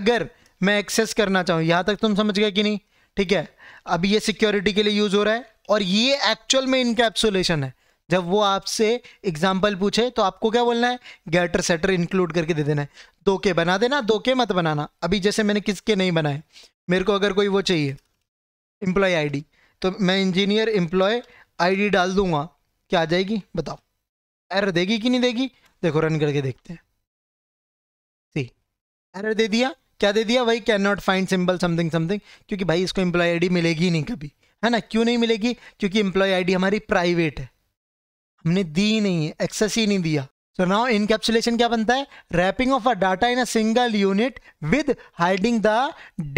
अगर मैं एक्सेस करना चाहूँ यहाँ तक तुम समझ गए कि नहीं ठीक है अभी ये सिक्योरिटी के लिए यूज हो रहा है और ये एक्चुअल में इनकैप्सुलेशन है जब वो आपसे एग्जाम्पल पूछे तो आपको क्या बोलना है गेटर सेटर इंक्लूड करके दे देना है दो के बना देना दो के मत बनाना अभी जैसे मैंने किसके नहीं बनाए मेरे को अगर कोई वो चाहिए एम्प्लॉय आईडी तो मैं इंजीनियर एम्प्लॉय आईडी डाल दूंगा क्या आ जाएगी बताओ एरर देगी कि नहीं देगी देखो रन करके देखते हैं सी एरर दे दिया क्या दे दिया भाई can not find symbol something something क्योंकि भाई इसको एम्प्लॉय आई मिलेगी ही नहीं कभी है ना क्यों नहीं मिलेगी क्योंकि एम्प्लॉय आई हमारी प्राइवेट है हमने दी ही नहीं है एक्सेस ही नहीं दिया सो नाउ इनकैप्सुलेशन क्या बनता है wrapping of a data in a single unit with hiding the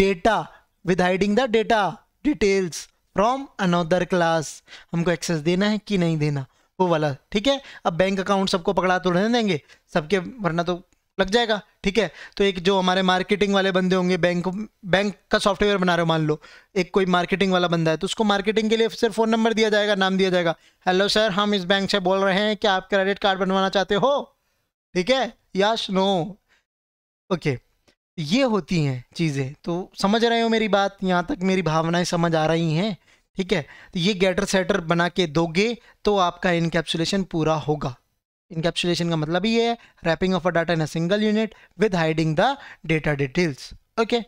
data with hiding the data details from another class हमको एक्सेस देना है कि नहीं देना वो वाला ठीक है अब बैंक अकाउंट सबको पकड़ा तो रहने देंगे सबके वरना तो लग जाएगा ठीक है तो एक जो हमारे मार्केटिंग वाले बंदे होंगे बैंक बैंक का सॉफ्टवेयर बना रहे हो मान लो एक कोई मार्केटिंग वाला बंदा है तो उसको मार्केटिंग के लिए सिर्फ फ़ोन नंबर दिया जाएगा नाम दिया जाएगा हेलो सर हम इस बैंक से बोल रहे हैं कि आप क्रेडिट कार्ड बनवाना चाहते हो ठीक है यश नो ओके ये होती हैं चीज़ें तो समझ रहे हो मेरी बात यहाँ तक मेरी भावनाएं समझ आ रही हैं ठीक है तो ये गेटर सेटर बना के दोगे तो आपका इनकेप्सुलेशन पूरा होगा इनकेप्सुलेशन का मतलब ये है wrapping of a data in a single unit with hiding the data details okay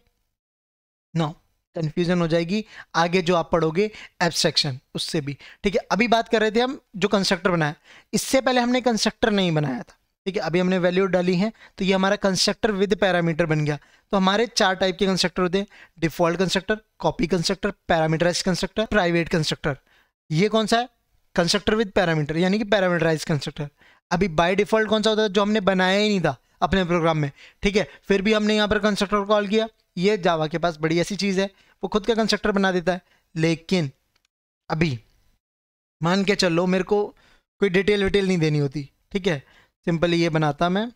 no confusion हो जाएगी आगे जो आप पढ़ोगे एब्स्ट्रैक्शन उससे भी ठीक है अभी बात कर रहे थे हम जो कंस्ट्रक्टर बनाया इससे पहले हमने कंस्ट्रक्टर नहीं बनाया था ठीक है अभी हमने वैल्यू डाली है तो ये हमारा कंस्ट्रक्टर विद पैरामीटर बन गया तो हमारे चार टाइप के कंस्ट्रक्टर होते हैं default constructor copy constructor parameterized constructor private constructor ये कौन सा है कंस्ट्रक्टर विद पैरामीटर यानी कि पैरामीटराइज कंस्ट्रक्टर अभी बाय डिफॉल्ट कौन सा होता है जो हमने बनाया ही नहीं था अपने प्रोग्राम में ठीक है फिर भी हमने यहाँ पर कंस्ट्रक्टर कॉल किया ये जावा के पास बड़ी ऐसी चीज़ है वो खुद का कंस्ट्रक्टर बना देता है लेकिन अभी मान के चलो मेरे को कोई डिटेल विटेल नहीं देनी होती ठीक है सिंपली ये बनाता मैं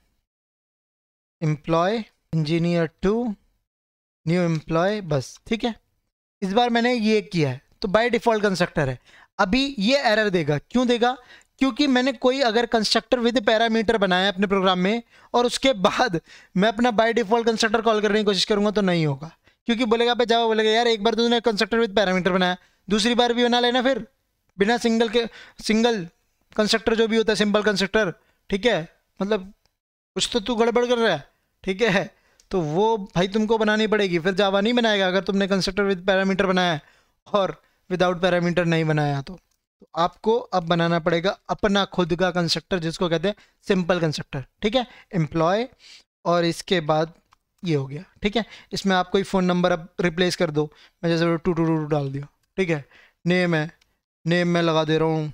employee engineer two new employee बस ठीक है इस बार मैंने ये किया है तो बाय डिफ़ॉल्ट कंस्ट्रक्टर है अभी ये एरर देगा क्यों देगा क्योंकि मैंने कोई अगर कंस्ट्रक्टर विद पैरामीटर बनाया अपने प्रोग्राम में और उसके बाद मैं अपना बाय डिफॉल्ट कंस्ट्रक्टर कॉल करने की कोशिश करूंगा तो नहीं होगा क्योंकि बोलेगा भाई जाओ बोलेगा यार एक बार तुमने कंस्ट्रक्टर विद पैरामीटर बनाया दूसरी बार भी बना लेना फिर बिना सिंगल के सिंगल कंस्ट्रक्टर जो भी होता है सिंपल कंस्ट्रक्टर ठीक है मतलब कुछ तो तू गड़बड़ कर रहा है ठीक है तो वो भाई तुमको बनानी पड़ेगी फिर जावा नहीं बनाएगा अगर तुमने कंस्ट्रक्टर विद पैरामीटर बनाया और विदाउट पैरामीटर नहीं बनाया तो तो आपको अब बनाना पड़ेगा अपना खुद का कंस्ट्रक्टर जिसको कहते हैं सिंपल कंस्ट्रक्टर ठीक है एम्प्लॉय और इसके बाद ये हो गया ठीक है इसमें आप कोई फ़ोन नंबर अब रिप्लेस कर दो मैं जैसे टू टू टू टू डाल दिया ठीक है नेम है नेम मैं लगा दे रहा हूँ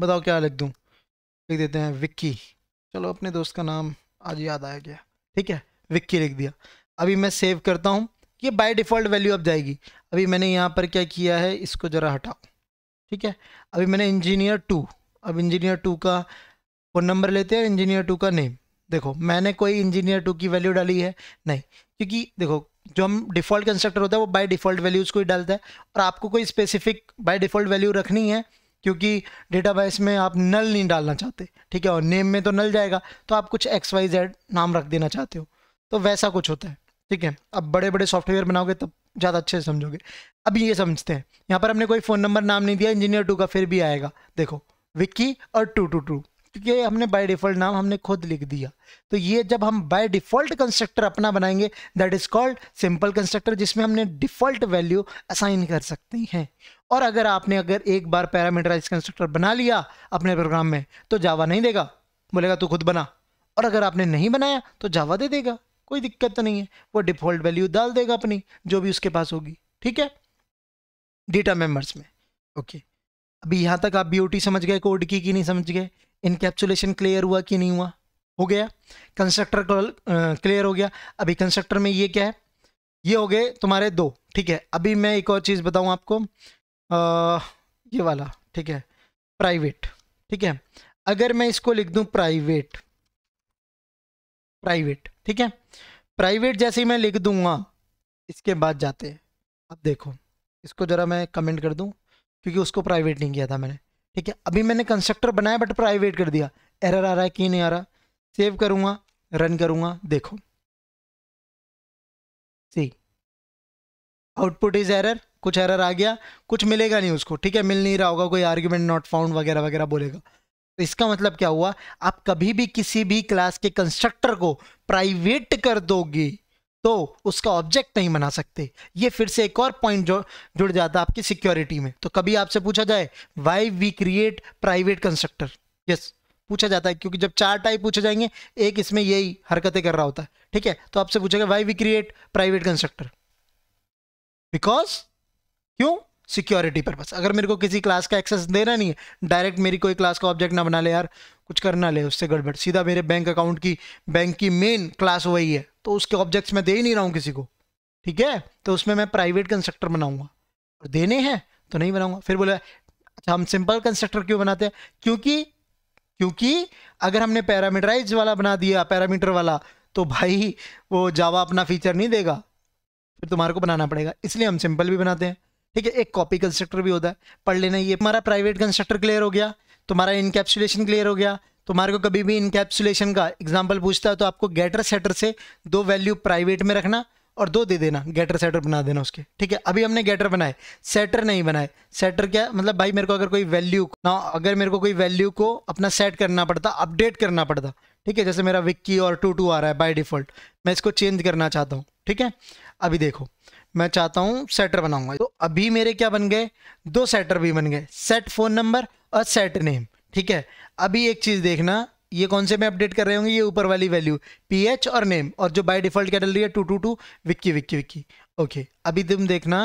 बताओ क्या लिख दूँ लिख देते हैं विक्की चलो अपने दोस्त का नाम आज याद आया गया ठीक है विक्की लिख दिया अभी मैं सेव करता हूँ ये बाय डिफ़ॉल्ट वैल्यू अब जाएगी अभी मैंने यहाँ पर क्या किया है इसको ज़रा हटाओ ठीक है अभी मैंने इंजीनियर टू अब इंजीनियर टू का फोन नंबर लेते हैं इंजीनियर टू का नेम देखो मैंने कोई इंजीनियर टू की वैल्यू डाली है नहीं क्योंकि देखो जो हम डिफ़ॉल्ट कंस्ट्रक्टर होता है वो बाय डिफ़ॉल्ट वैल्यूज़ को ही डालता है और आपको कोई स्पेसिफिक बाय डिफ़ॉल्ट वैल्यू रखनी है क्योंकि डेटाबेस में आप नल नहीं डालना चाहते ठीक है और नेम में तो नल जाएगा तो आप कुछ एक्स वाई जेड नाम रख देना चाहते हो तो वैसा कुछ होता है ठीक है अब बड़े बड़े सॉफ्टवेयर बनाओगे तब ज़्यादा अच्छे से समझोगे अब ये समझते हैं यहाँ पर हमने कोई फ़ोन नंबर नाम नहीं दिया इंजीनियर टू का फिर भी आएगा देखो विक्की और टू टू टू क्योंकि हमने बाय डिफ़ॉल्ट नाम हमने खुद लिख दिया तो ये जब हम बाय डिफ़ॉल्ट कंस्ट्रक्टर अपना बनाएंगे that is called simple constructor जिसमें हमने डिफ़ॉल्ट वैल्यू असाइन कर सकते हैं और अगर आपने अगर एक बार पैरामीटराइज कंस्ट्रक्टर बना लिया अपने प्रोग्राम में तो जावा नहीं देगा बोलेगा तू खुद बना और अगर आपने नहीं बनाया तो जावा दे देगा कोई दिक्कत तो नहीं है वो डिफ़ॉल्ट वैल्यू डाल देगा अपनी जो भी उसके पास होगी ठीक है डेटा मेंबर्स में ओके अभी यहाँ तक आप बी समझ गए कोड की कि नहीं समझ गए इनकेप्सुलेशन क्लियर हुआ कि नहीं हुआ हो गया कंस्ट्रक्टर क्लियर हो गया अभी कंस्ट्रक्टर में ये क्या है ये हो गए तुम्हारे दो ठीक है अभी मैं एक और चीज़ बताऊँ आपको आ, ये वाला ठीक है प्राइवेट ठीक है अगर मैं इसको लिख दूँ प्राइवेट प्राइवेट ठीक है प्राइवेट जैसे ही मैं लिख दूंगा इसके बाद जाते हैं अब देखो इसको ज़रा मैं कमेंट कर दूँ क्योंकि उसको प्राइवेट नहीं किया था मैंने ठीक है अभी मैंने कंस्ट्रक्टर बनाया बट प्राइवेट कर दिया एरर आ रहा है कि नहीं आ रहा सेव करूँगा रन करूँगा देखो सी आउटपुट इज एरर कुछ एरर आ गया कुछ मिलेगा नहीं उसको ठीक है मिल नहीं रहा होगा कोई आर्ग्यूमेंट नॉट फाउंड वगैरह वगैरह बोलेगा तो इसका मतलब क्या हुआ आप कभी भी किसी भी क्लास के कंस्ट्रक्टर को प्राइवेट कर दोगे तो उसका ऑब्जेक्ट नहीं बना सकते ये फिर से एक और पॉइंट जो जुड़ जाता है आपकी सिक्योरिटी में तो कभी आपसे पूछा जाए why we create private constructor yes पूछा जाता है क्योंकि जब चार टाइप पूछे जाएंगे एक इसमें यही हरकतें कर रहा होता है ठीक है तो आपसे पूछेगा why we create private constructor because क्यों सिक्योरिटी पर्पज अगर मेरे को किसी क्लास का एक्सेस देना नहीं है डायरेक्ट मेरी कोई क्लास का ऑब्जेक्ट ना बना ले यार कुछ करना ले उससे गड़बड़ सीधा मेरे बैंक अकाउंट की बैंक की मेन क्लास वही है तो उसके ऑब्जेक्ट्स मैं दे ही नहीं रहा हूँ किसी को ठीक है तो उसमें मैं प्राइवेट कंस्ट्रक्टर बनाऊंगा और देने हैं तो नहीं बनाऊंगा फिर बोला अच्छा हम सिंपल कंस्ट्रक्टर क्यों बनाते हैं क्योंकि क्योंकि अगर हमने पैरामीटराइज वाला बना दिया पैरामीटर वाला तो भाई वो जावा अपना फीचर नहीं देगा फिर तुम्हारे को बनाना पड़ेगा इसलिए हम सिंपल भी बनाते हैं ठीक है एक कॉपी कंस्ट्रक्टर भी होता है पढ़ लेना ये हमारा प्राइवेट कंस्ट्रक्टर क्लियर हो गया तुम्हारा इनकेप्सुलेशन क्लियर हो गया तुम्हारे को कभी भी इनकेप्सुलेशन का एग्जाम्पल पूछता है तो आपको गेटर सेटर से दो वैल्यू प्राइवेट में रखना और दो दे देना गेटर सेटर बना देना उसके ठीक है अभी हमने गेटर बनाए सेटर नहीं बनाए सेटर क्या मतलब भाई मेरे को अगर कोई वैल्यू ना अगर मेरे को कोई वैल्यू को अपना सेट करना पड़ता अपडेट करना पड़ता ठीक है जैसे मेरा विक्की और टू टू आ रहा है बाय डिफॉल्ट मैं इसको चेंज करना चाहता हूँ ठीक है अभी देखो मैं चाहता हूँ सेटर बनाऊंगा तो अभी मेरे क्या बन गए दो सेटर भी बन गए सेट फ़ोन नंबर और सेट नेम ठीक है अभी एक चीज़ देखना ये कौन से में अपडेट कर रहे होंगे ये ऊपर वाली वैल्यू पीएच और नेम और जो बाय डिफ़ॉल्ट क्या डल रही है two two two Vicky Vicky Vicky okay अभी तुम देखना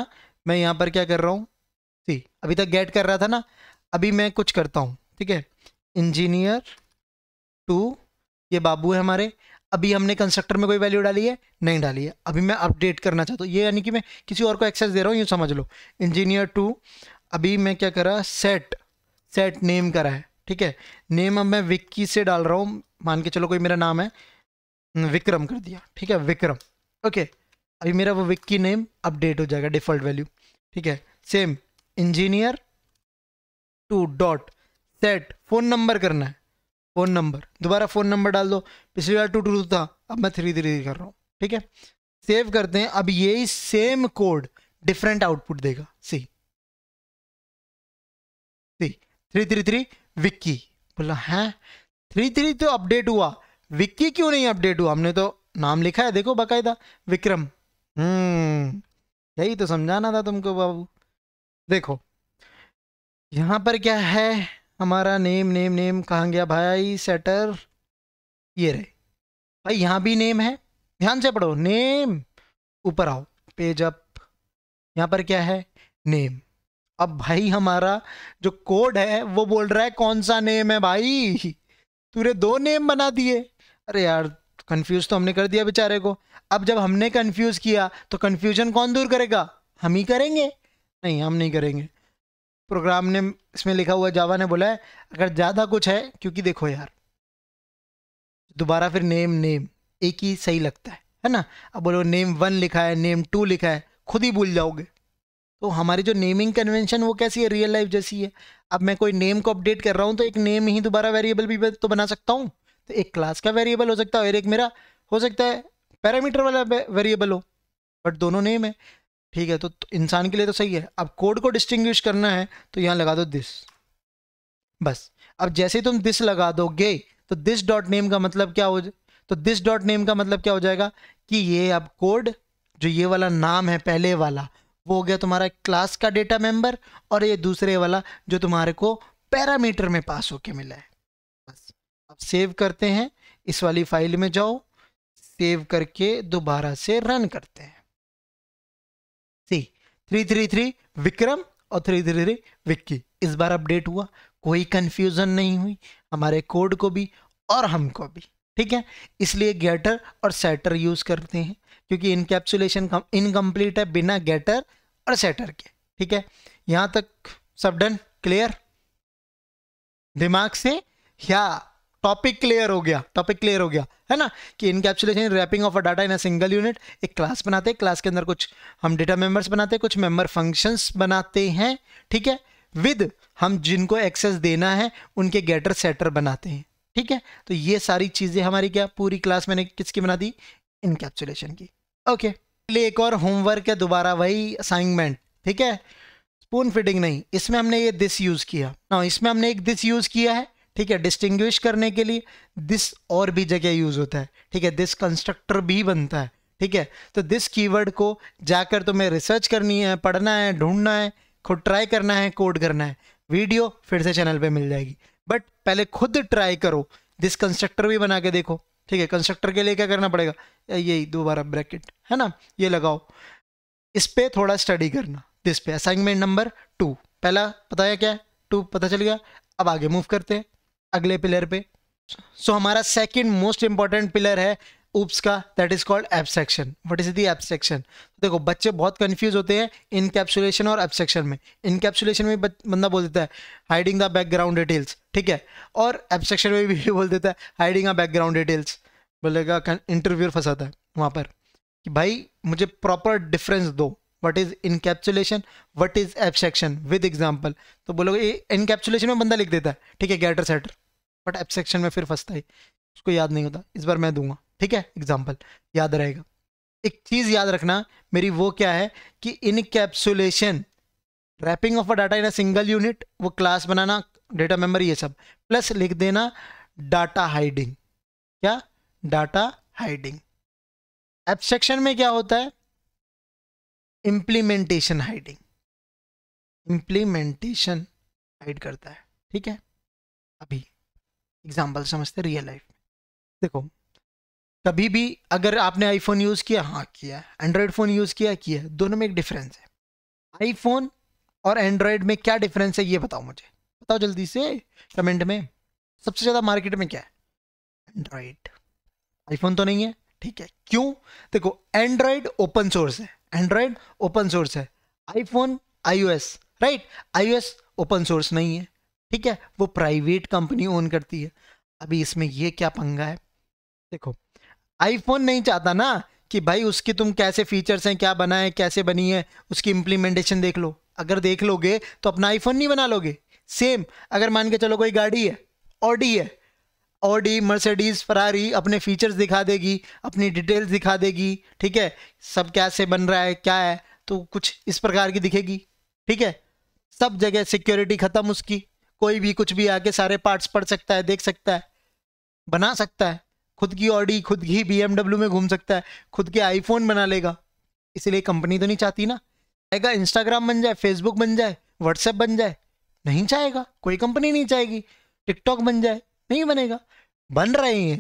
मैं यहाँ पर क्या कर रहा हूँ सी अभी तक गेट कर रहा था ना अभी मैं कुछ करता हूँ ठीक है इंजीनियर टू ये बाबू है हमारे अभी हमने कंस्ट्रक्टर में कोई वैल्यू डाली है नहीं डाली है अभी मैं अपडेट करना चाहता हूँ ये यानी कि मैं किसी और को एक्सेस दे रहा हूँ यूँ समझ लो इंजीनियर टू अभी मैं क्या करा सेट सेट नेम करा है ठीक है नेम अब मैं विक्की से डाल रहा हूँ मान के चलो कोई मेरा नाम है विक्रम हम्म, कर दिया ठीक है विक्रम ओके अभी मेरा वो विक्की नेम अपडेट हो जाएगा डिफ़ॉल्ट वैल्यू ठीक है same engineer two dot set phone number करना है फ़ोन नंबर दोबारा फ़ोन नंबर डाल दो पिछली बार टू टू था अब मैं थ्री थ्री कर रहा हूँ ठीक है सेव करते हैं अब यही सेम कोड डिफरेंट आउटपुट देगा see see three three three Vicky बोला है थ्री थ्री तो अपडेट हुआ विक्की क्यों नहीं अपडेट हुआ हमने तो नाम लिखा है देखो बाकायदा विक्रम हम्म यही तो समझाना था तुमको बाबू देखो यहाँ पर क्या है हमारा नेम नेम नेम कहाँ गया भाई सेटर ये रहे भाई यहाँ भी नेम है ध्यान से पढ़ो नेम ऊपर आओ पेज अप यहाँ पर क्या है नेम अब भाई हमारा जो कोड है वो बोल रहा है कौन सा नेम है भाई तूने दो नेम बना दिए अरे यार कंफ्यूज तो हमने कर दिया बेचारे को अब जब हमने कंफ्यूज किया तो कंफ्यूजन कौन दूर करेगा हम ही करेंगे नहीं हम नहीं करेंगे प्रोग्राम ने इसमें लिखा हुआ जावा ने बोला है अगर ज़्यादा कुछ है क्योंकि देखो यार दोबारा फिर नेम नेम एक ही सही लगता है है ना अब बोलो नेम वन लिखा है नेम टू लिखा है खुद ही भूल जाओगे तो हमारी जो नेमिंग कन्वेंशन वो कैसी है रियल लाइफ जैसी है अब मैं कोई नेम को अपडेट कर रहा हूँ तो एक नेम ही दोबारा वेरिएबल भी तो बना सकता हूँ तो एक क्लास का वेरिएबल हो सकता है और एक मेरा हो सकता है पैरामीटर वाला वेरिएबल हो बट दोनों नेम है ठीक है तो, तो इंसान के लिए तो सही है अब कोड को डिस्टिंग करना है तो यहाँ लगा दो दिस बस अब जैसे तुम दिस लगा दोगे तो दिस डॉट नेम का मतलब क्या हो तो दिस डॉट नेम का मतलब क्या हो जाएगा कि ये अब कोड जो ये वाला नाम है पहले वाला वो हो गया तुम्हारा क्लास का डेटा मेंबर और ये दूसरे वाला जो तुम्हारे को पैरामीटर में पास होके मिला है बस अब सेव करते हैं इस वाली फाइल में जाओ सेव करके दोबारा से रन करते हैं see three three three Vikram और थ्री थ्री थ्री विक्की इस बार अपडेट हुआ कोई कंफ्यूजन नहीं हुई हमारे कोड को भी और हमको भी ठीक है इसलिए गेटर और सेटर यूज़ करते हैं क्योंकि इनकेप्सुलेशन इनकम्प्लीट है बिना गेटर और सेटर के ठीक है यहाँ तक सब डन क्लियर दिमाग से या टॉपिक क्लियर हो गया टॉपिक क्लियर हो गया है ना कि encapsulation wrapping of a data in a single unit एक क्लास बनाते हैं क्लास के अंदर कुछ हम डेटा मेंबर्स बनाते हैं कुछ मेंबर फंक्शंस बनाते हैं ठीक है विद हम जिनको एक्सेस देना है उनके गेटर सेटर बनाते हैं ठीक है तो ये सारी चीज़ें हमारी क्या पूरी क्लास मैंने किसकी बना दी इनकैप्सुलेशन की ओके okay. लिए एक और होमवर्क है दोबारा वही असाइनमेंट ठीक है स्पून फिटिंग नहीं इसमें हमने ये दिस यूज़ किया ना इसमें हमने एक दिस यूज़ किया है ठीक है डिस्टिंग्विश करने के लिए दिस और भी जगह यूज होता है ठीक है दिस कंस्ट्रक्टर भी बनता है ठीक है तो दिस कीवर्ड को जाकर तुम्हें रिसर्च करनी है पढ़ना है ढूंढना है खुद ट्राई करना है कोड करना है वीडियो फिर से चैनल पे मिल जाएगी बट पहले खुद ट्राई करो दिस कंस्ट्रक्टर भी बना के देखो ठीक है कंस्ट्रक्टर के लिए क्या करना पड़ेगा यही दोबारा ब्रैकेट है ना ये लगाओ इस पर थोड़ा स्टडी करना दिस पे असाइनमेंट नंबर टू पहला पता है क्या है टू पता चल गया अब आगे मूव करते हैं अगले पिलर पे सो so, हमारा सेकेंड मोस्ट इंपॉर्टेंट पिलर है ऊप्स का that is called abstraction what is the abstraction देखो बच्चे बहुत कंफ्यूज होते हैं इनकैप्सुलेशन और एब्सेक्शन में इनकैप्सुलेशन में बंदा बोल देता है हाइडिंग द बैकग्राउंड डिटेल्स ठीक है और एब्सेक्शन में भी बोल देता है हाइडिंग द बैकग्राउंड डिटेल्स बोलेगा इंटरव्यू फंसाता है वहाँ पर कि भाई मुझे प्रॉपर डिफरेंस दो what is encapsulation what is abstraction with example तो बोलोगे इनकैप्सुलेशन में बंदा लिख देता है ठीक है getter setter but abstraction में फिर फंसता ही उसको याद नहीं होता इस बार मैं दूंगा ठीक है एग्जाम्पल याद रहेगा एक चीज़ याद रखना मेरी वो क्या है कि encapsulation wrapping of a data in a single unit वो क्लास बनाना डेटा मेमोरी ये सब प्लस लिख देना डाटा हाइडिंग क्या डाटा हाइडिंग एब्सेक्शन में क्या होता है इम्प्लीमेंटेशन हाइडिंग इम्प्लीमेंटेशन हाइड करता है ठीक है अभी एग्जाम्पल समझते हैं रियल लाइफ में देखो कभी भी अगर आपने आईफोन यूज़ किया हाँ किया एंड्रॉयड फ़ोन यूज़ किया किया दोनों में एक डिफरेंस है आईफोन और एंड्रॉयड में क्या डिफरेंस है ये बताओ मुझे बताओ जल्दी से कमेंट में सबसे ज़्यादा मार्केट में क्या है एंड्रॉयड आईफोन तो नहीं है ठीक है क्यों देखो एंड्रॉयड ओपन सोर्स है एंड्रॉयड ओपन सोर्स है iPhone iOS right iOS open source नहीं है ठीक है वो प्राइवेट कंपनी ओन करती है अभी इसमें ये क्या पंगा है देखो आईफोन नहीं चाहता ना कि भाई उसके तुम कैसे फीचर्स हैं क्या बना है कैसे बनी है उसकी इम्प्लीमेंटेशन देख लो अगर देख लोगे तो अपना आईफोन नहीं बना लोगे सेम अगर मान के चलो कोई गाड़ी है ऑडी है ऑडी मर्सिडीज फरारी अपने फीचर्स दिखा देगी अपनी डिटेल्स दिखा देगी ठीक है सब कैसे बन रहा है क्या है तो कुछ इस प्रकार की दिखेगी ठीक है सब जगह सिक्योरिटी ख़त्म उसकी कोई भी कुछ भी आके सारे पार्ट्स पढ़ सकता है देख सकता है बना सकता है खुद की ऑडी खुद की बी में घूम सकता है खुद के आईफोन बना लेगा इसलिए कंपनी तो नहीं चाहती ना चाहेगा इंस्टाग्राम बन जाए फेसबुक बन जाए व्हाट्सएप बन जाए नहीं चाहेगा कोई कंपनी नहीं चाहेगी टिकटॉक बन जाए नहीं बनेगा बन रहे हैं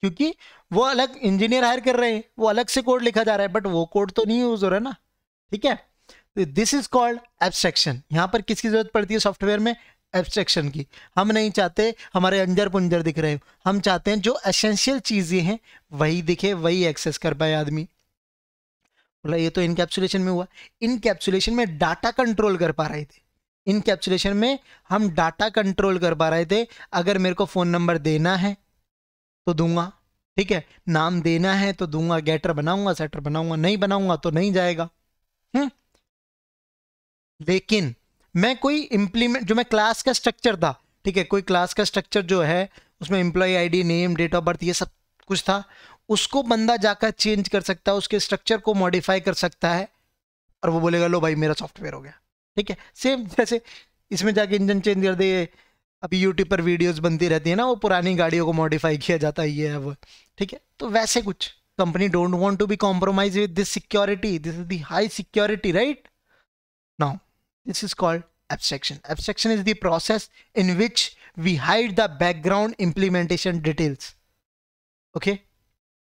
क्योंकि वो अलग इंजीनियर हायर कर रहे हैं वो अलग से कोड लिखा जा रहा है बट वो कोड तो नहीं यूज हो रहा है ना ठीक है दिस इज कॉल्ड एब्स्ट्रैक्शन यहाँ पर किसकी जरूरत पड़ती है सॉफ्टवेयर में एब्स्ट्रैक्शन की हम नहीं चाहते हमारे अंजर पुंजर दिख रहे हो हम चाहते हैं जो एसेंशियल चीज़ें हैं वही दिखे वही एक्सेस कर पाए आदमी बोला ये तो इनकेप्सुलेशन में हुआ इनकेप्सुलेशन में डाटा कंट्रोल कर पा रहे थे इनकेप्सुलेशन में हम डाटा कंट्रोल कर पा रहे थे अगर मेरे को फ़ोन नंबर देना है तो दूंगा ठीक है नाम देना है तो दूंगा गेटर बनाऊंगा सेटर बनाऊंगा नहीं बनाऊंगा तो नहीं जाएगा हुँ? हम्म। लेकिन मैं कोई इम्प्लीमेंट जो मैं क्लास का स्ट्रक्चर था ठीक है कोई क्लास का स्ट्रक्चर जो है उसमें employee ID name date of birth ये सब कुछ था उसको बंदा जाकर चेंज कर सकता है उसके स्ट्रक्चर को मॉडिफाई कर सकता है और वो बोलेगा लो भाई मेरा सॉफ्टवेयर हो गया ठीक है सेम जैसे इसमें जाके इंजन चेंज कर दे अभी यूट्यूब पर वीडियोस बनती रहती है ना वो पुरानी गाड़ियों को मॉडिफाई किया जाता है ये है ठीक है तो वैसे कुछ company don't want to be compromise with this security this is the high security right now This is called abstraction. Abstraction is the process in which we hide the background implementation details. Okay.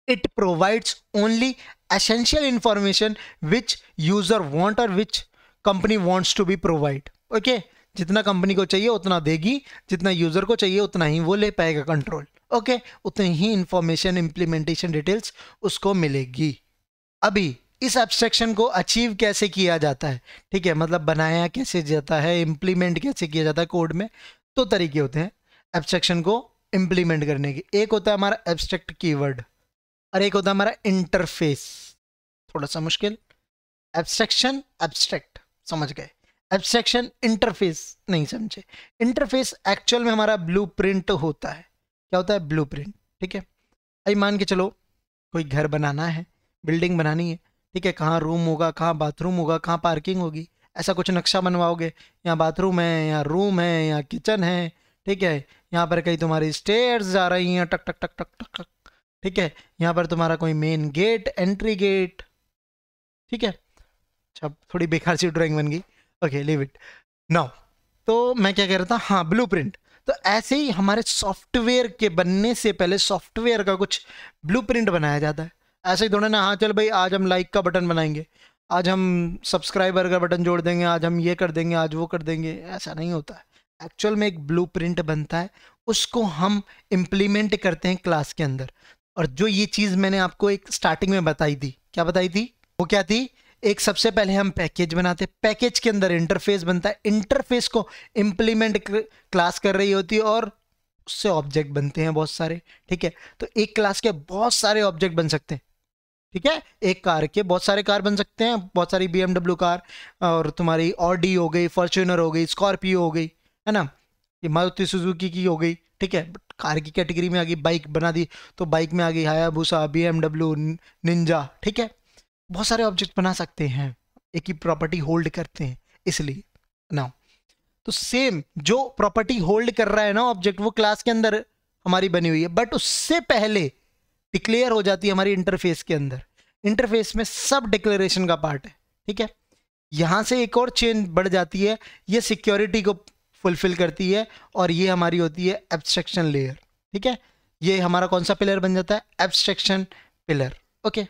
It provides only essential information which user want or which company wants to be provide. Okay. जितना company को चाहिए उतना देगी जितना user को चाहिए उतना ही वो ले पाएगा कंट्रोल ओके उतनी ही इंफॉर्मेशन इंप्लीमेंटेशन डिटेल्स उसको मिलेगी अभी इस एब्स्ट्रैक्शन को अचीव कैसे किया जाता है ठीक है मतलब बनाया कैसे जाता है इम्प्लीमेंट कैसे किया जाता है कोड में दो तो तरीके होते हैं एब्स्ट्रैक्शन को इम्प्लीमेंट करने के एक होता है हमारा एब्स्ट्रैक्ट कीवर्ड और एक होता है हमारा इंटरफेस थोड़ा सा मुश्किल एब्स्ट्रैक्शन एब्स्ट्रैक्ट समझ गए एब्स्ट्रैक्शन इंटरफेस नहीं समझे इंटरफेस एक्चुअल में हमारा प्रिंट होता है क्या होता है प्रिंट ठीक है अभी मान के चलो कोई घर बनाना है बिल्डिंग बनानी है ठीक है कहाँ रूम होगा कहाँ बाथरूम होगा कहाँ पार्किंग होगी ऐसा कुछ नक्शा बनवाओगे यहाँ बाथरूम है यहाँ रूम है यहाँ किचन है ठीक है यहाँ पर कहीं तुम्हारी स्टेयर्स जा रही हैं टक टक टक टक टक टक ठीक है यहाँ पर तुम्हारा कोई मेन गेट एंट्री गेट ठीक है अच्छा थोड़ी बेकार सी ड्राइंग बन गई ओके लिव इट नाउ तो मैं क्या कह रहा था हाँ ब्लू प्रिंट तो ऐसे ही हमारे सॉफ्टवेयर के बनने से पहले सॉफ्टवेयर का कुछ ब्लूप्रिंट बनाया जाता है ऐसे ही थोड़ा ना हाँ चल भाई आज हम लाइक का बटन बनाएंगे आज हम सब्सक्राइबर का बटन जोड़ देंगे आज हम ये कर देंगे आज वो कर देंगे ऐसा नहीं होता है एक्चुअल में एक ब्लू बनता है उसको हम इम्प्लीमेंट करते हैं क्लास के अंदर और जो ये चीज़ मैंने आपको एक स्टार्टिंग में बताई थी क्या बताई थी वो क्या थी एक सबसे पहले हम पैकेज बनाते हैं पैकेज के अंदर इंटरफेस बनता है इंटरफेस को इम्प्लीमेंट क्लास कर रही होती है और उससे ऑब्जेक्ट बनते हैं बहुत सारे ठीक है तो एक क्लास के बहुत सारे ऑब्जेक्ट बन सकते हैं ठीक है एक कार के बहुत सारे कार बन सकते हैं बहुत सारी बी कार और तुम्हारी ऑडी हो गई फॉर्चूनर हो गई स्कॉर्पियो हो गई है ना ये मारुति सुजुकी की हो गई ठीक है कार की कैटेगरी में आ गई बाइक बना दी तो बाइक में आ गई भूसा बी निंजा ठीक है बहुत सारे ऑब्जेक्ट बना सकते हैं एक ही प्रॉपर्टी होल्ड करते हैं इसलिए ना तो सेम जो प्रॉपर्टी होल्ड कर रहा है ना ऑब्जेक्ट वो क्लास के अंदर हमारी बनी हुई है बट उससे पहले डिक्लेयर हो जाती है हमारी इंटरफेस के अंदर इंटरफेस में सब डिक्लेरेशन का पार्ट है ठीक है यहाँ से एक और चेन बढ़ जाती है ये सिक्योरिटी को फुलफिल करती है और ये हमारी होती है एब्स्ट्रैक्शन लेयर ठीक है ये हमारा कौन सा पिलर बन जाता है एब्स्ट्रैक्शन पिलर ओके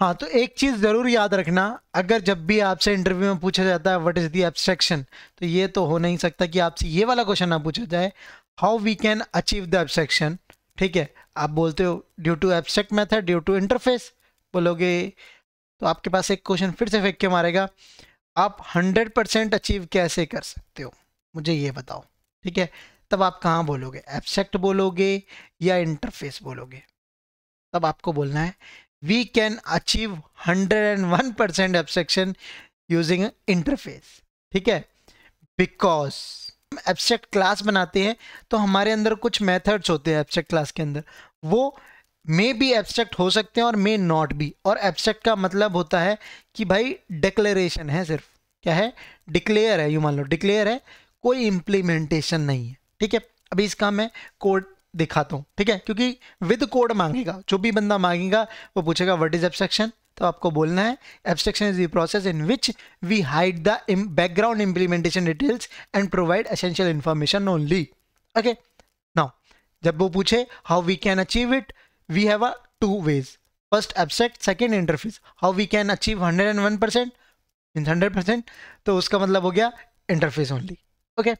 हाँ तो एक चीज़ ज़रूर याद रखना अगर जब भी आपसे इंटरव्यू में पूछा जाता है व्हाट इज़ दी एब्स्ट्रैक्शन तो ये तो हो नहीं सकता कि आपसे ये वाला क्वेश्चन ना पूछा जाए how we can achieve the abstraction ठीक है आप बोलते हो due to abstract method due to interface बोलोगे तो आपके पास एक क्वेश्चन फिर से फेंक के मारेगा आप हंड्रेड परसेंट अचीव कैसे कर सकते हो मुझे ये बताओ ठीक है तब आप कहाँ बोलोगे एब्सट्रैक्ट बोलोगे या इंटरफेस बोलोगे तब आपको बोलना है we can achieve hundred and one percent abstraction using interface ठीक है बिकॉज एब्सट्रैक्ट क्लास बनाते हैं तो हमारे अंदर कुछ मेथड्स होते हैं एब्सट्रैक्ट क्लास के अंदर वो मे भी एब्स्ट्रैक्ट हो सकते हैं और मे नॉट भी और एब्स्ट्रैक्ट का मतलब होता है कि भाई डिक्लेरेशन है सिर्फ क्या है डिक्लेयर है यू मान लो डिक्लेयर है कोई इम्प्लीमेंटेशन नहीं है ठीक है अभी इसका मैं कोड दिखाता हूँ ठीक है क्योंकि विद कोड मांगेगा जो भी बंदा मांगेगा वो पूछेगा वट इज एब्स्ट्रैक्शन तो आपको बोलना है abstraction is the process in which we hide the background implementation details and provide essential information only okay जब वो पूछे how we can achieve it we have a two ways first abstract second interface how we can achieve hundred and one percent in hundred percent तो उसका मतलब हो गया interface only okay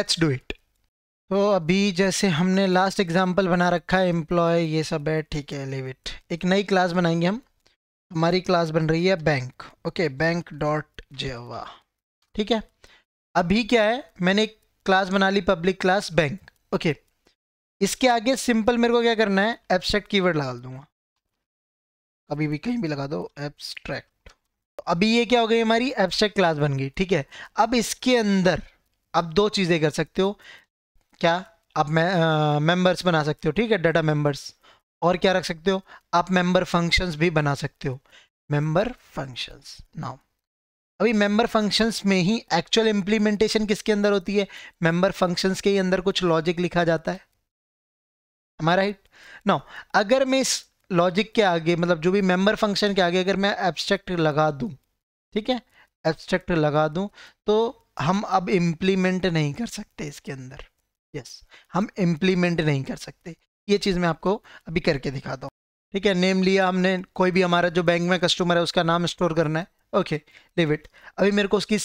let's do it तो अभी जैसे हमने last example बना रखा है एम्प्लॉय ये सब है ठीक है लिव इट एक नई क्लास बनाएंगे हम हमारी क्लास बन रही है बैंक ओके बैंक डॉट जेवा ठीक है अभी क्या है मैंने एक क्लास बना ली public class bank okay okay. इसके आगे सिंपल मेरे को क्या करना है एब्स्ट्रैक्ट कीवर्ड लगा दूंगा अभी भी कहीं भी लगा दो एब्स्ट्रैक्ट तो अभी ये क्या हो गई हमारी एब्स्ट्रैक्ट क्लास बन गई ठीक है अब इसके अंदर अब दो चीज़ें कर सकते हो क्या आप मेंबर्स बना सकते हो ठीक है डाटा मेंबर्स और क्या रख सकते हो आप मेंबर फंक्शंस भी बना सकते हो मेंबर फंक्शंस नाउ अभी मेंबर फंक्शंस में ही एक्चुअल इम्प्लीमेंटेशन किसके अंदर होती है मेंबर फंक्शंस के ही अंदर कुछ लॉजिक लिखा जाता है am i right now agar main logic के आगे मतलब जो भी मेंबर फंक्शन के आगे अगर मैं एब्स्ट्रैक्ट लगा दूं ठीक है एब्स्ट्रैक्ट लगा दूं तो हम अब इम्प्लीमेंट नहीं कर सकते इसके अंदर यस yes, हम इम्प्लीमेंट नहीं कर सकते ये चीज़ मैं आपको अभी करके दिखाता हूँ ठीक है नेम लिया हमने कोई भी हमारा जो बैंक में कस्टमर है उसका नाम स्टोर करना है ओके लिव इट अभी मेरे को उसकी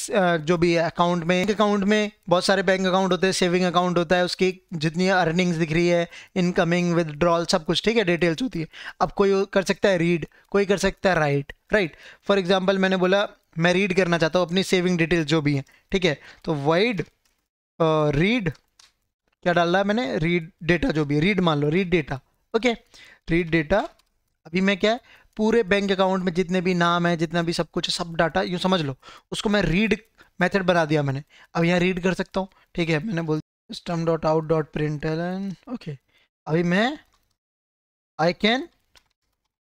जो भी है अकाउंट में अकाउंट में बहुत सारे बैंक अकाउंट होते हैं सेविंग अकाउंट होता है उसकी जितनी अर्निंग्स दिख रही है इनकमिंग विदड्रॉल सब कुछ ठीक है डिटेल्स होती है अब कोई कर सकता है रीड कोई कर सकता है राइट राइट फॉर एग्जाम्पल मैंने बोला मैं रीड करना चाहता हूँ अपनी सेविंग डिटेल्स जो भी हैं ठीक है तो वाइड रीड uh, क्या डाल रहा है मैंने रीड डेटा जो भी रीड मान लो read data okay read data अभी मैं क्या है पूरे बैंक अकाउंट में जितने भी नाम है जितना भी सब कुछ सब डाटा यूँ समझ लो उसको मैं रीड मेथड बना दिया मैंने अब यहाँ रीड कर सकता हूँ ठीक है मैंने बोल system dot out dot print okay अभी मैं I can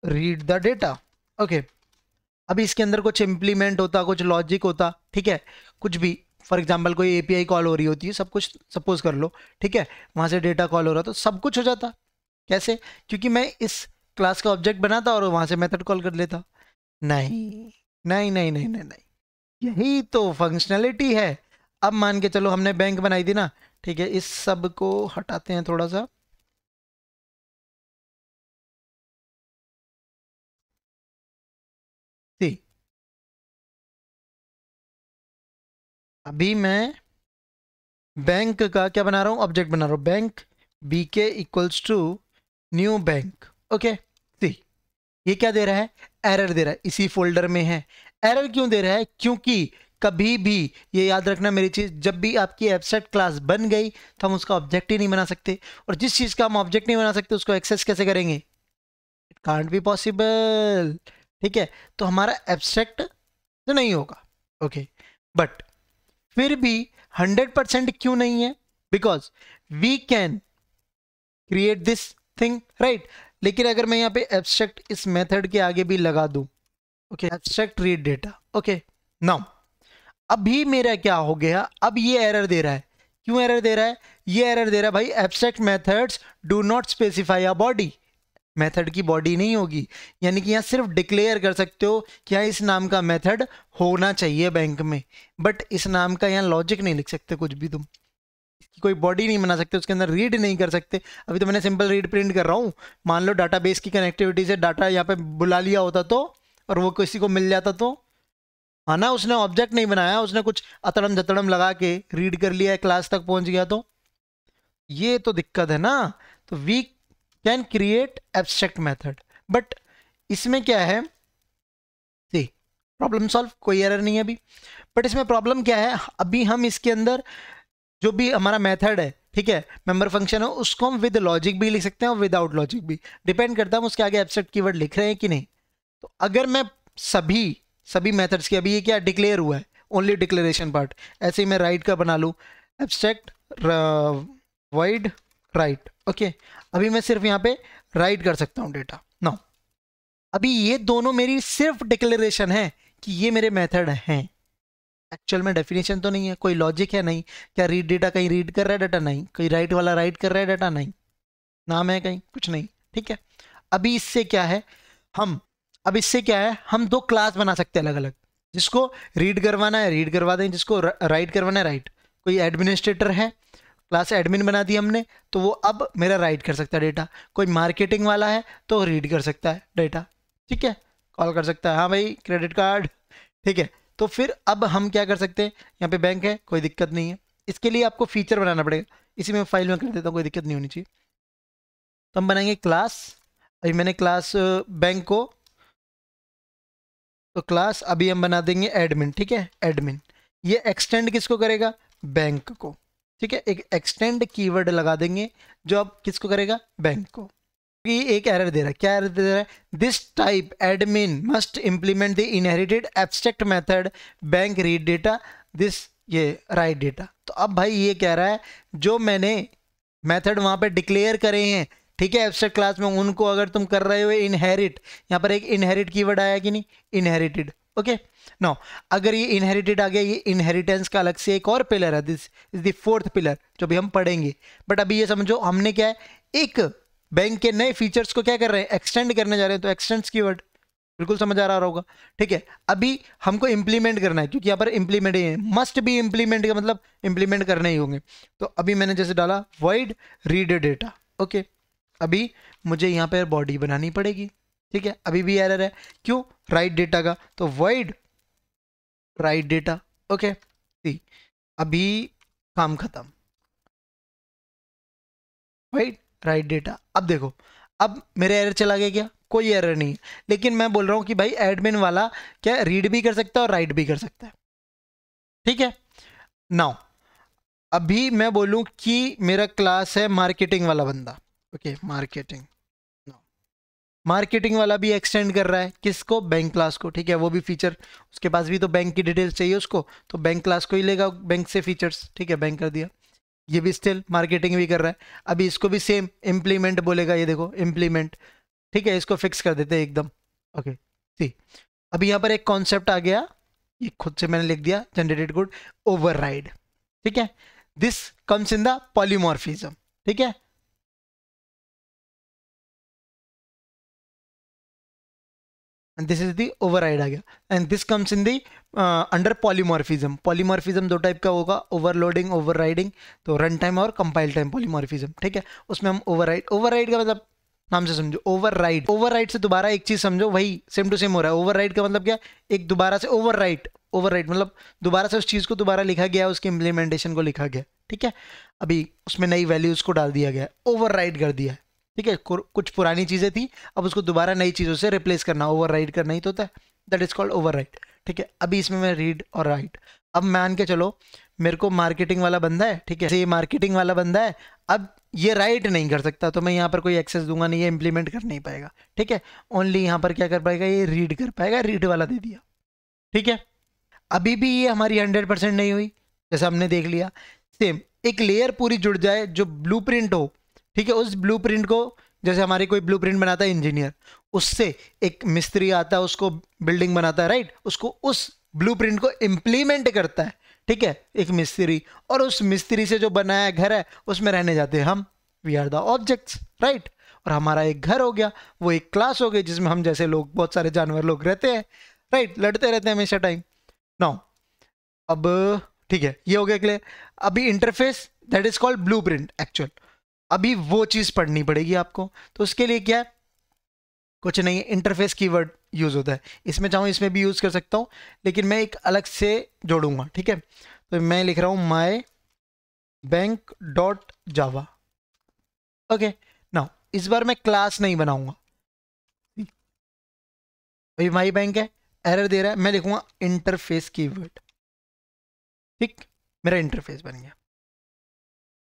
read the data okay अभी इसके अंदर कुछ इम्प्लीमेंट होता कुछ लॉजिक होता ठीक है कुछ भी फॉर एग्जाम्पल कोई एपीआई कॉल हो रही होती है सब कुछ सपोज कर लो ठीक है वहाँ से डेटा कॉल हो रहा तो सब कुछ हो जाता कैसे क्योंकि मैं इस क्लास का ऑब्जेक्ट बनाता और वहाँ से मेथड कॉल कर लेता नहीं नहीं नहीं नहीं नहीं नहीं यही तो फंक्शनलिटी है अब मान के चलो हमने बैंक बनाई थी ना ठीक है इस सब को हटाते हैं थोड़ा सा सी अभी मैं बैंक का क्या बना रहा हूँ ऑब्जेक्ट बना रहा हूँ bank BK equals to new bank okay ये क्या दे रहा है एरर दे रहा है इसी फोल्डर में है एरर क्यों दे रहा है क्योंकि कभी भी ये याद रखना मेरी चीज़ जब भी आपकी एबसेट क्लास बन गई तो हम उसका ऑब्जेक्ट ही नहीं बना सकते और जिस चीज़ का हम ऑब्जेक्ट नहीं बना सकते उसको एक्सेस कैसे करेंगे इट कांट बी पॉसिबल ठीक है तो हमारा एबसेट तो नहीं होगा ओके बट फिर भी 100 परसेंट क्यों नहीं है because we can create this thing right लेकिन अगर मैं यहाँ पे एब्सट्रैक्ट इस मेथड के आगे भी लगा दूं, okay abstract read data okay now अभी मेरा क्या हो गया अब ये एरर दे रहा है क्यों एरर दे रहा है ये एरर दे रहा है भाई abstract methods do not specify a body method की बॉडी नहीं होगी यानी कि यहाँ सिर्फ डिक्लेयर कर सकते हो कि यहाँ इस नाम का मेथड होना चाहिए बैंक में बट इस नाम का यहाँ लॉजिक नहीं लिख सकते कुछ भी तुम इसकी कोई बॉडी नहीं बना सकते उसके अंदर रीड नहीं कर सकते अभी तो मैंने सिंपल रीड प्रिंट कर रहा हूँ मान लो डाटा बेस की कनेक्टिविटी से डाटा यहाँ पे बुला लिया होता तो और वो किसी को मिल जाता तो है हाँ ना उसने ऑब्जेक्ट नहीं बनाया उसने कुछ अतड़म जतड़म लगा के रीड कर लिया क्लास तक पहुँच गया तो ये तो दिक्कत है ना तो we can create abstract method but इसमें क्या है प्रॉब्लम सॉल्व कोई एरर नहीं है अभी बट इसमें प्रॉब्लम क्या है अभी हम इसके अंदर जो भी हमारा मेथड है ठीक है मेंबर फंक्शन है उसको हम विद लॉजिक भी लिख सकते हैं और विदाउट लॉजिक भी डिपेंड करता है हम उसके आगे एब्सेट कीवर्ड लिख रहे हैं कि नहीं तो अगर मैं सभी सभी मेथड्स की अभी ये क्या डिक्लेयर हुआ है ओनली डिक्लेरेशन पार्ट ऐसे ही मैं राइट का बना लूँ एब्स्ट्रैक्ट वाइड राइट ओके अभी मैं सिर्फ यहाँ पे राइट कर सकता हूँ डेटा ना अभी ये दोनों मेरी सिर्फ डिक्लेरेशन है कि ये मेरे मेथड हैं एक्चुअल में डेफिनेशन तो नहीं है कोई लॉजिक है नहीं क्या रीड डेटा कहीं रीड कर रहा है डाटा नहीं कोई राइट वाला राइट कर रहा है डाटा नहीं नाम है कहीं कुछ नहीं ठीक है अभी इससे क्या है हम अब इससे क्या है हम दो क्लास बना सकते हैं अलग अलग जिसको रीड करवाना है रीड करवा दें जिसको राइट करवाना है राइट कोई एडमिनिस्ट्रेटर है क्लास एडमिन बना दी हमने तो वो अब मेरा राइट कर सकता है डेटा कोई मार्केटिंग वाला है तो रीड कर सकता है डेटा ठीक है कॉल कर सकता है हाँ भाई क्रेडिट कार्ड ठीक है तो फिर अब हम क्या कर सकते हैं यहाँ पे बैंक है कोई दिक्कत नहीं है इसके लिए आपको फीचर बनाना पड़ेगा इसी में फाइल में कर देता हूँ कोई दिक्कत नहीं होनी चाहिए तो हम बनाएंगे क्लास अभी मैंने क्लास बैंक को तो क्लास अभी हम बना देंगे एडमिन ठीक है एडमिन ये एक्सटेंड किसको करेगा बैंक को ठीक है एक एक्सटेंड कीवर्ड लगा देंगे जो अब किसको करेगा बैंक को कि एक एरर दे रहा है क्या एरर दे रहा है this type admin must implement the inherited abstract method bank read data this ये राइट डेटा तो अब भाई ये कह रहा है जो मैंने मेथड वहां पे डिक्लेयर करे हैं ठीक है एब्स्ट्रैक्ट क्लास में उनको अगर तुम कर रहे हो इनहेरिट यहाँ पर एक इनहेरिट कीवर्ड आया कि नहीं इनहेरिटेड ओके नो अगर ये इनहेरिटेड आ गया ये इनहेरिटेंस का अलग से एक और पिलर है this is the fourth pillar जो भी हम पढ़ेंगे बट अभी ये समझो हमने क्या है एक बैंक के नए फीचर्स को क्या कर रहे हैं एक्सटेंड करने जा रहे हैं तो एक्सटेंड्स की वर्ड बिल्कुल समझ आ रहा होगा ठीक है अभी हमको इंप्लीमेंट करना है क्योंकि यहाँ पर इंप्लीमेंट ही है मस्ट भी इंप्लीमेंट का मतलब इंप्लीमेंट करने ही होंगे तो अभी मैंने जैसे डाला वाइड रीड डेटा ओके अभी मुझे यहाँ पर बॉडी बनानी पड़ेगी ठीक है अभी भी एरर है क्यों राइट डेटा का तो वाइड राइट डेटा ओके अभी काम खत्म राइट राइट डेटा अब देखो अब मेरा एरर चला गया क्या कोई एरर नहीं है लेकिन मैं बोल रहा हूँ कि भाई एडमिन वाला क्या रीड भी कर सकता है और राइट भी कर सकता है ठीक है नाउ अभी मैं बोलूँ कि मेरा क्लास है मार्केटिंग वाला बंदा ओके मार्केटिंग मार्केटिंग वाला भी एक्सटेंड कर रहा है किसको बैंक क्लास को ठीक है वो भी फीचर उसके पास भी तो बैंक की डिटेल्स चाहिए उसको तो बैंक क्लास को ही लेगा बैंक से फीचर्स ठीक है बैंक कर दिया ये भी स्टिल मार्केटिंग भी कर रहा है अभी इसको भी सेम इम्प्लीमेंट बोलेगा ये देखो इम्प्लीमेंट ठीक है इसको फिक्स कर देते हैं एकदम ओके सी अभी यहाँ पर एक कॉन्सेप्ट आ गया ये खुद से मैंने लिख दिया जनरेटेड गुड ओवर ठीक है this comes in the polymorphism ठीक है and this is the override आ गया and this comes in the uh, under polymorphism polymorphism दो टाइप का होगा overloading overriding तो रन टाइम और कंपाइल टाइम polymorphism ठीक है उसमें हम override override का मतलब नाम से समझो override override से दोबारा एक चीज समझो वही सेम टू सेम हो रहा है override का मतलब क्या एक दोबारा से override ओवरराइड मतलब दोबारा से उस चीज को दोबारा लिखा गया उसके इम्प्लीमेंटेशन को लिखा गया ठीक है अभी उसमें नई वैल्यूज को डाल दिया गया ओवरराइड कर दिया है ठीक है कुछ पुरानी चीज़ें थी अब उसको दोबारा नई चीज़ों से रिप्लेस करना ओवर राइड करना ही तो होता है दैट इज़ कॉल्ड ओवर ठीक है अभी इसमें मैं रीड और राइट अब मान के चलो मेरे को मार्केटिंग वाला बंदा है ठीक है ये मार्केटिंग वाला बंदा है अब ये राइट नहीं कर सकता तो मैं यहाँ पर कोई एक्सेस दूंगा नहीं ये इंप्लीमेंट कर नहीं पाएगा ठीक है ओनली यहाँ पर क्या कर पाएगा ये रीड कर पाएगा रीड वाला दे दिया ठीक है अभी भी ये हमारी हंड्रेड परसेंट नहीं हुई जैसा हमने देख लिया सेम एक लेयर पूरी जुड़ जाए जो ब्लू हो ठीक है उस ब्लू को जैसे हमारी कोई ब्लू बनाता है इंजीनियर उससे एक मिस्त्री आता है उसको बिल्डिंग बनाता है राइट उसको उस ब्लू को इम्प्लीमेंट करता है ठीक है एक मिस्त्री और उस मिस्त्री से जो बनाया घर है उसमें रहने जाते हैं हम we are the objects right और हमारा एक घर हो गया वो एक क्लास हो गई जिसमें हम जैसे लोग बहुत सारे जानवर लोग रहते हैं राइट लड़ते रहते हैं हमेशा टाइम नाउ अब ठीक है ये हो गया क्लियर अभी interface that is called blueprint actual अभी वो चीज़ पढ़नी पड़ेगी आपको तो उसके लिए क्या है कुछ नहीं है इंटरफेस कीवर्ड यूज़ होता है इसमें चाहूँ इसमें भी यूज़ कर सकता हूँ लेकिन मैं एक अलग से जोड़ूंगा ठीक है तो मैं लिख रहा हूँ my bank dot Java okay ना इस बार मैं क्लास नहीं बनाऊंगा भाई माई बैंक है एरर दे रहा है मैं लिखूंगा इंटरफेस कीवर्ड ठीक मेरा इंटरफेस बन गया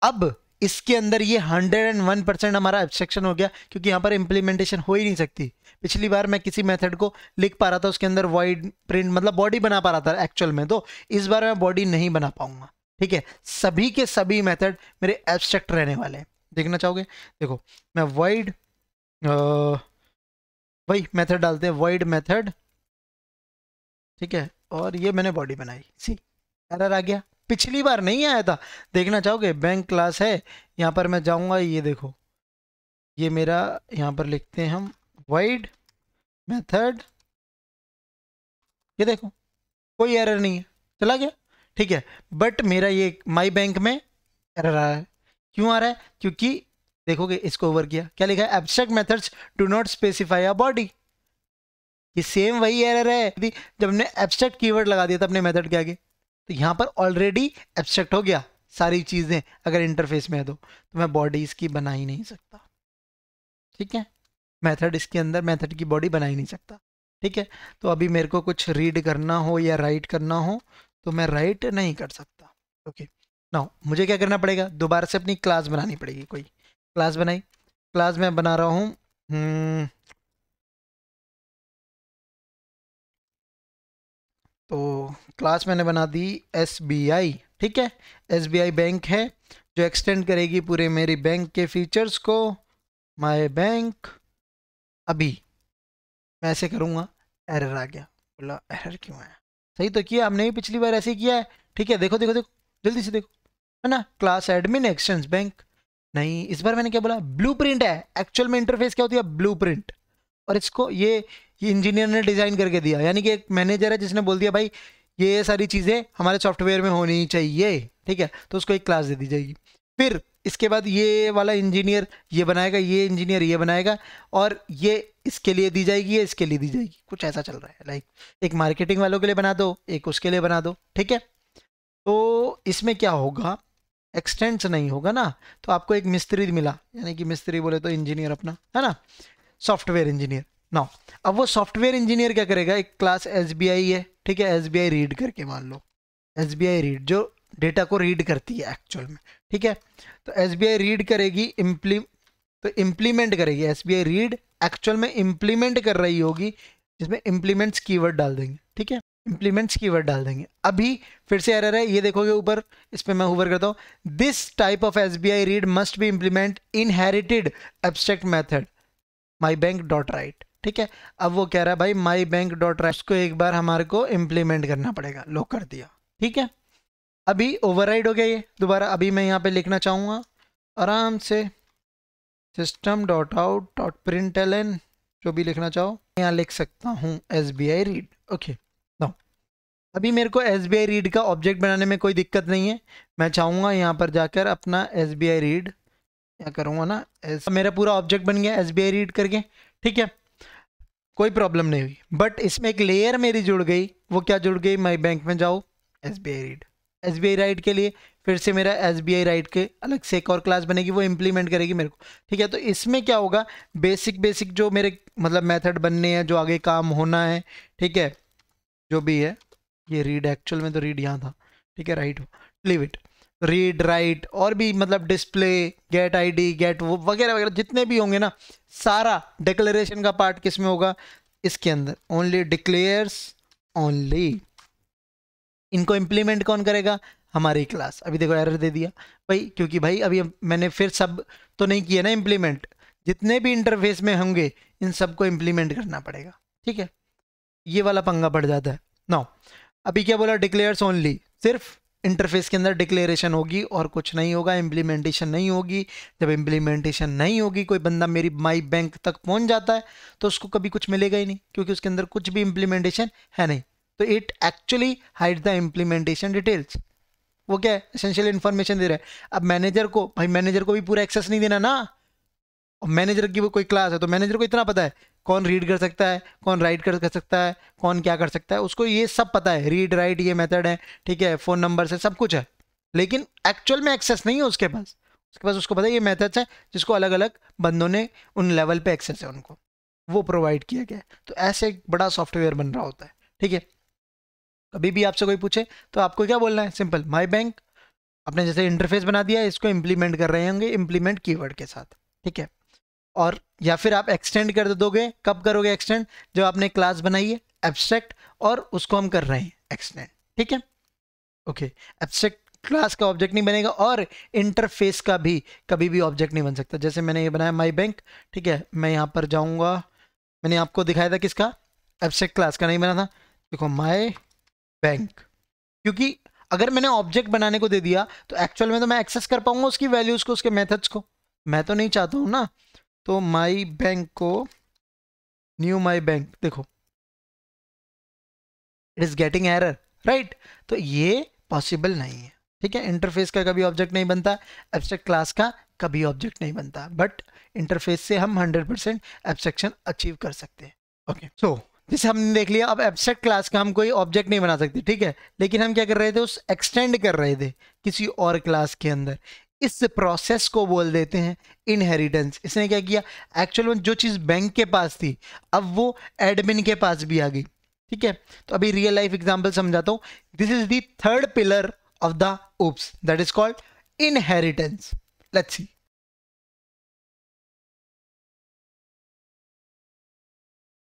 अब इसके अंदर ये 101 परसेंट हमारा एब्सेक्शन हो गया क्योंकि यहाँ पर इम्प्लीमेंटेशन हो ही नहीं सकती पिछली बार मैं किसी मेथड को लिख पा रहा था उसके अंदर वाइड प्रिंट मतलब बॉडी बना पा रहा था एक्चुअल में तो इस बार मैं बॉडी नहीं बना पाऊंगा ठीक है सभी के सभी मेथड मेरे एब्स्ट्रैक्ट रहने वाले हैं देखना चाहोगे देखो मैं वाइड वही मेथड डालते हैं वाइड मेथड ठीक है और ये मैंने बॉडी बनाई सी एरर आ गया पिछली बार नहीं आया था देखना चाहोगे बैंक क्लास है यहाँ पर मैं जाऊँगा ये देखो ये मेरा यहाँ पर लिखते हैं हम वाइड मेथड ये देखो कोई एरर नहीं है चला गया ठीक है बट मेरा ये माई बैंक में एरर आ रहा है क्यों आ रहा है क्योंकि देखोगे इसको ओवर किया क्या लिखा है abstract methods do not specify a body ये सेम वही एरर है जब हमने एब्स्ट्रैक्ट कीवर्ड लगा दिया था अपने मेथड के आगे तो यहाँ पर ऑलरेडी एब्स्ट्रैक्ट हो गया सारी चीज़ें अगर इंटरफेस में दो तो।, तो, मैं बॉडी इसकी बना ही नहीं सकता ठीक है मेथड इसके अंदर मेथड की बॉडी बना ही नहीं सकता ठीक है तो अभी मेरे को कुछ रीड करना हो या राइट करना हो तो मैं राइट नहीं कर सकता ओके ना मुझे क्या करना पड़ेगा दोबारा से अपनी क्लास बनानी पड़ेगी कोई क्लास बनाई क्लास मैं बना रहा हूँ हम्म, तो क्लास मैंने बना दी एस ठीक है एस बैंक है जो एक्सटेंड करेगी पूरे मेरी बैंक के फीचर्स को माय बैंक अभी मैं ऐसे करूँगा एरर आ गया बोला एरर क्यों आया सही तो किया हमने भी पिछली बार ऐसे किया है ठीक है देखो देखो देखो जल्दी से देखो है ना क्लास एडमिन एक्सटेंस बैंक नहीं इस बार मैंने क्या बोला प्रिंट है एक्चुअल में इंटरफेस क्या होती है प्रिंट और इसको ये ये इंजीनियर ने डिज़ाइन करके दिया यानी कि एक मैनेजर है जिसने बोल दिया भाई ये ये सारी चीज़ें हमारे सॉफ्टवेयर में होनी चाहिए ठीक है तो उसको एक क्लास दे दी जाएगी फिर इसके बाद ये वाला इंजीनियर ये बनाएगा ये इंजीनियर ये बनाएगा और ये इसके लिए दी जाएगी ये इसके लिए दी जाएगी कुछ ऐसा चल रहा है लाइक एक मार्केटिंग वालों के लिए बना दो एक उसके लिए बना दो ठीक है तो इसमें क्या होगा एक्सटेंड्स नहीं होगा ना तो आपको एक मिस्त्री मिला यानी कि मिस्त्री बोले तो इंजीनियर अपना है ना सॉफ्टवेयर इंजीनियर ना अब वो सॉफ्टवेयर इंजीनियर क्या करेगा एक क्लास एस है ठीक है एस रीड करके मान लो एस रीड जो डेटा को रीड करती है एक्चुअल में ठीक है तो एस रीड करेगी इम्प्ली तो इम्प्लीमेंट करेगी एस रीड एक्चुअल में इम्प्लीमेंट कर रही होगी जिसमें इम्प्लीमेंट्स कीवर्ड डाल देंगे ठीक है इम्प्लीमेंट्स कीवर्ड डाल देंगे अभी फिर से एरर है ये देखोगे ऊपर इस पर मैं ऊपर करता हूँ this type of S read must be implement inherited abstract method my bank dot write ठीक है अब वो कह रहा है भाई माई बैंक डॉट राइट को एक बार हमारे को इम्प्लीमेंट करना पड़ेगा लॉक कर दिया ठीक है अभी ओवरराइड हो गया ये दोबारा अभी मैं यहाँ पे लिखना चाहूँगा आराम से system dot out dot print L N जो भी लिखना चाहो यहाँ लिख सकता हूँ S B I read okay now अभी मेरे को एस बी आई रीड का ऑब्जेक्ट बनाने में कोई दिक्कत नहीं है मैं चाहूँगा यहाँ पर जाकर अपना एस बी आई रीड यहाँ करूँगा ना एस मेरा पूरा ऑब्जेक्ट बन गया एस रीड करके ठीक है कोई प्रॉब्लम नहीं हुई बट इसमें एक लेयर मेरी जुड़ गई वो क्या जुड़ गई मैं बैंक में जाओ S read S B write के लिए फिर से मेरा एस बी राइट के अलग से एक और क्लास बनेगी वो इम्प्लीमेंट करेगी मेरे को ठीक है तो इसमें क्या होगा बेसिक बेसिक जो मेरे मतलब मेथड बनने हैं जो आगे काम होना है ठीक है जो भी है ये रीड एक्चुअल में तो रीड यहाँ था ठीक है राइट हो लीव इट रीड राइट और भी मतलब डिस्प्ले गेट आईडी गेट वो वगैरह वगैरह जितने भी होंगे ना सारा डिक्लेरेशन का पार्ट किस में होगा इसके अंदर ओनली डिक्लेयर्स ओनली इनको इम्प्लीमेंट कौन करेगा हमारी क्लास अभी देखो एरर दे दिया भाई क्योंकि भाई अभी मैंने फिर सब तो नहीं किया ना इम्प्लीमेंट जितने भी इंटरफेस में होंगे इन सबको इम्प्लीमेंट करना पड़ेगा ठीक है ये वाला पंगा पड़ जाता है ना अभी क्या बोला डिक्लेयर्स ओनली सिर्फ इंटरफेस के अंदर डिक्लेरेशन होगी और कुछ नहीं होगा इम्प्लीमेंटेशन नहीं होगी जब इम्प्लीमेंटेशन नहीं होगी कोई बंदा मेरी माई बैंक तक पहुंच जाता है तो उसको कभी कुछ मिलेगा ही नहीं क्योंकि उसके अंदर कुछ भी इम्प्लीमेंटेशन है नहीं तो it actually hide the implementation details वो क्या है एसेंशियल इन्फॉर्मेशन दे रहा है अब मैनेजर को भाई मैनेजर को भी पूरा एक्सेस नहीं देना ना मैनेजर की वो कोई क्लास है तो मैनेजर को इतना पता है कौन रीड कर सकता है कौन राइट कर सकता है कौन क्या कर सकता है उसको ये सब पता है रीड राइट ये मेथड है ठीक है फ़ोन नंबर से सब कुछ है लेकिन एक्चुअल में एक्सेस नहीं है उसके पास उसके पास उसको पता है ये मेथड्स हैं जिसको अलग अलग बंदों ने उन लेवल पे एक्सेस है उनको वो प्रोवाइड किया गया तो ऐसे एक बड़ा सॉफ्टवेयर बन रहा होता है ठीक है कभी भी आपसे कोई पूछे तो आपको क्या बोलना है सिंपल माई बैंक आपने जैसे इंटरफेस बना दिया है इसको इम्प्लीमेंट कर रहे होंगे इम्प्लीमेंट कीवर्ड के साथ ठीक है और या फिर आप एक्सटेंड कर दोगे कब करोगे एक्सटेंड जब आपने क्लास बनाई है एब्स्ट्रैक्ट और उसको हम कर रहे हैं एक्सटेंड ठीक है ओके एब्स्ट्रैक्ट क्लास का ऑब्जेक्ट नहीं बनेगा और इंटरफेस का भी कभी भी ऑब्जेक्ट नहीं बन सकता जैसे मैंने ये बनाया माई बैंक ठीक है मैं यहाँ पर जाऊँगा मैंने आपको दिखाया था किसका एब्स्ट्रैक्ट क्लास का नहीं बना था देखो माई बैंक क्योंकि अगर मैंने ऑब्जेक्ट बनाने को दे दिया तो एक्चुअल में तो मैं एक्सेस कर पाऊंगा उसकी वैल्यूज़ को उसके मेथड्स को मैं तो नहीं चाहता हूँ ना तो माई बैंक को न्यू माई बैंक देखो it is getting error right तो ये पॉसिबल नहीं है ठीक है इंटरफेस का कभी ऑब्जेक्ट नहीं बनता एब्स्ट्रैक्ट क्लास का कभी ऑब्जेक्ट नहीं बनता बट इंटरफेस से हम 100% परसेंट एब्स्ट्रैक्शन अचीव कर सकते हैं ओके सो जैसे हमने देख लिया अब एब्स्ट्रैक्ट क्लास का हम कोई ऑब्जेक्ट नहीं बना सकते ठीक है लेकिन हम क्या कर रहे थे उस एक्सटेंड कर रहे थे किसी और क्लास के अंदर इस प्रोसेस को बोल देते हैं इनहेरिटेंस इसने क्या किया एक्चुअल में जो चीज़ बैंक के पास थी अब वो एडमिन के पास भी आ गई ठीक है तो अभी रियल लाइफ एग्जाम्पल समझाता हूँ this is the third pillar of the OOPs that is called inheritance let's C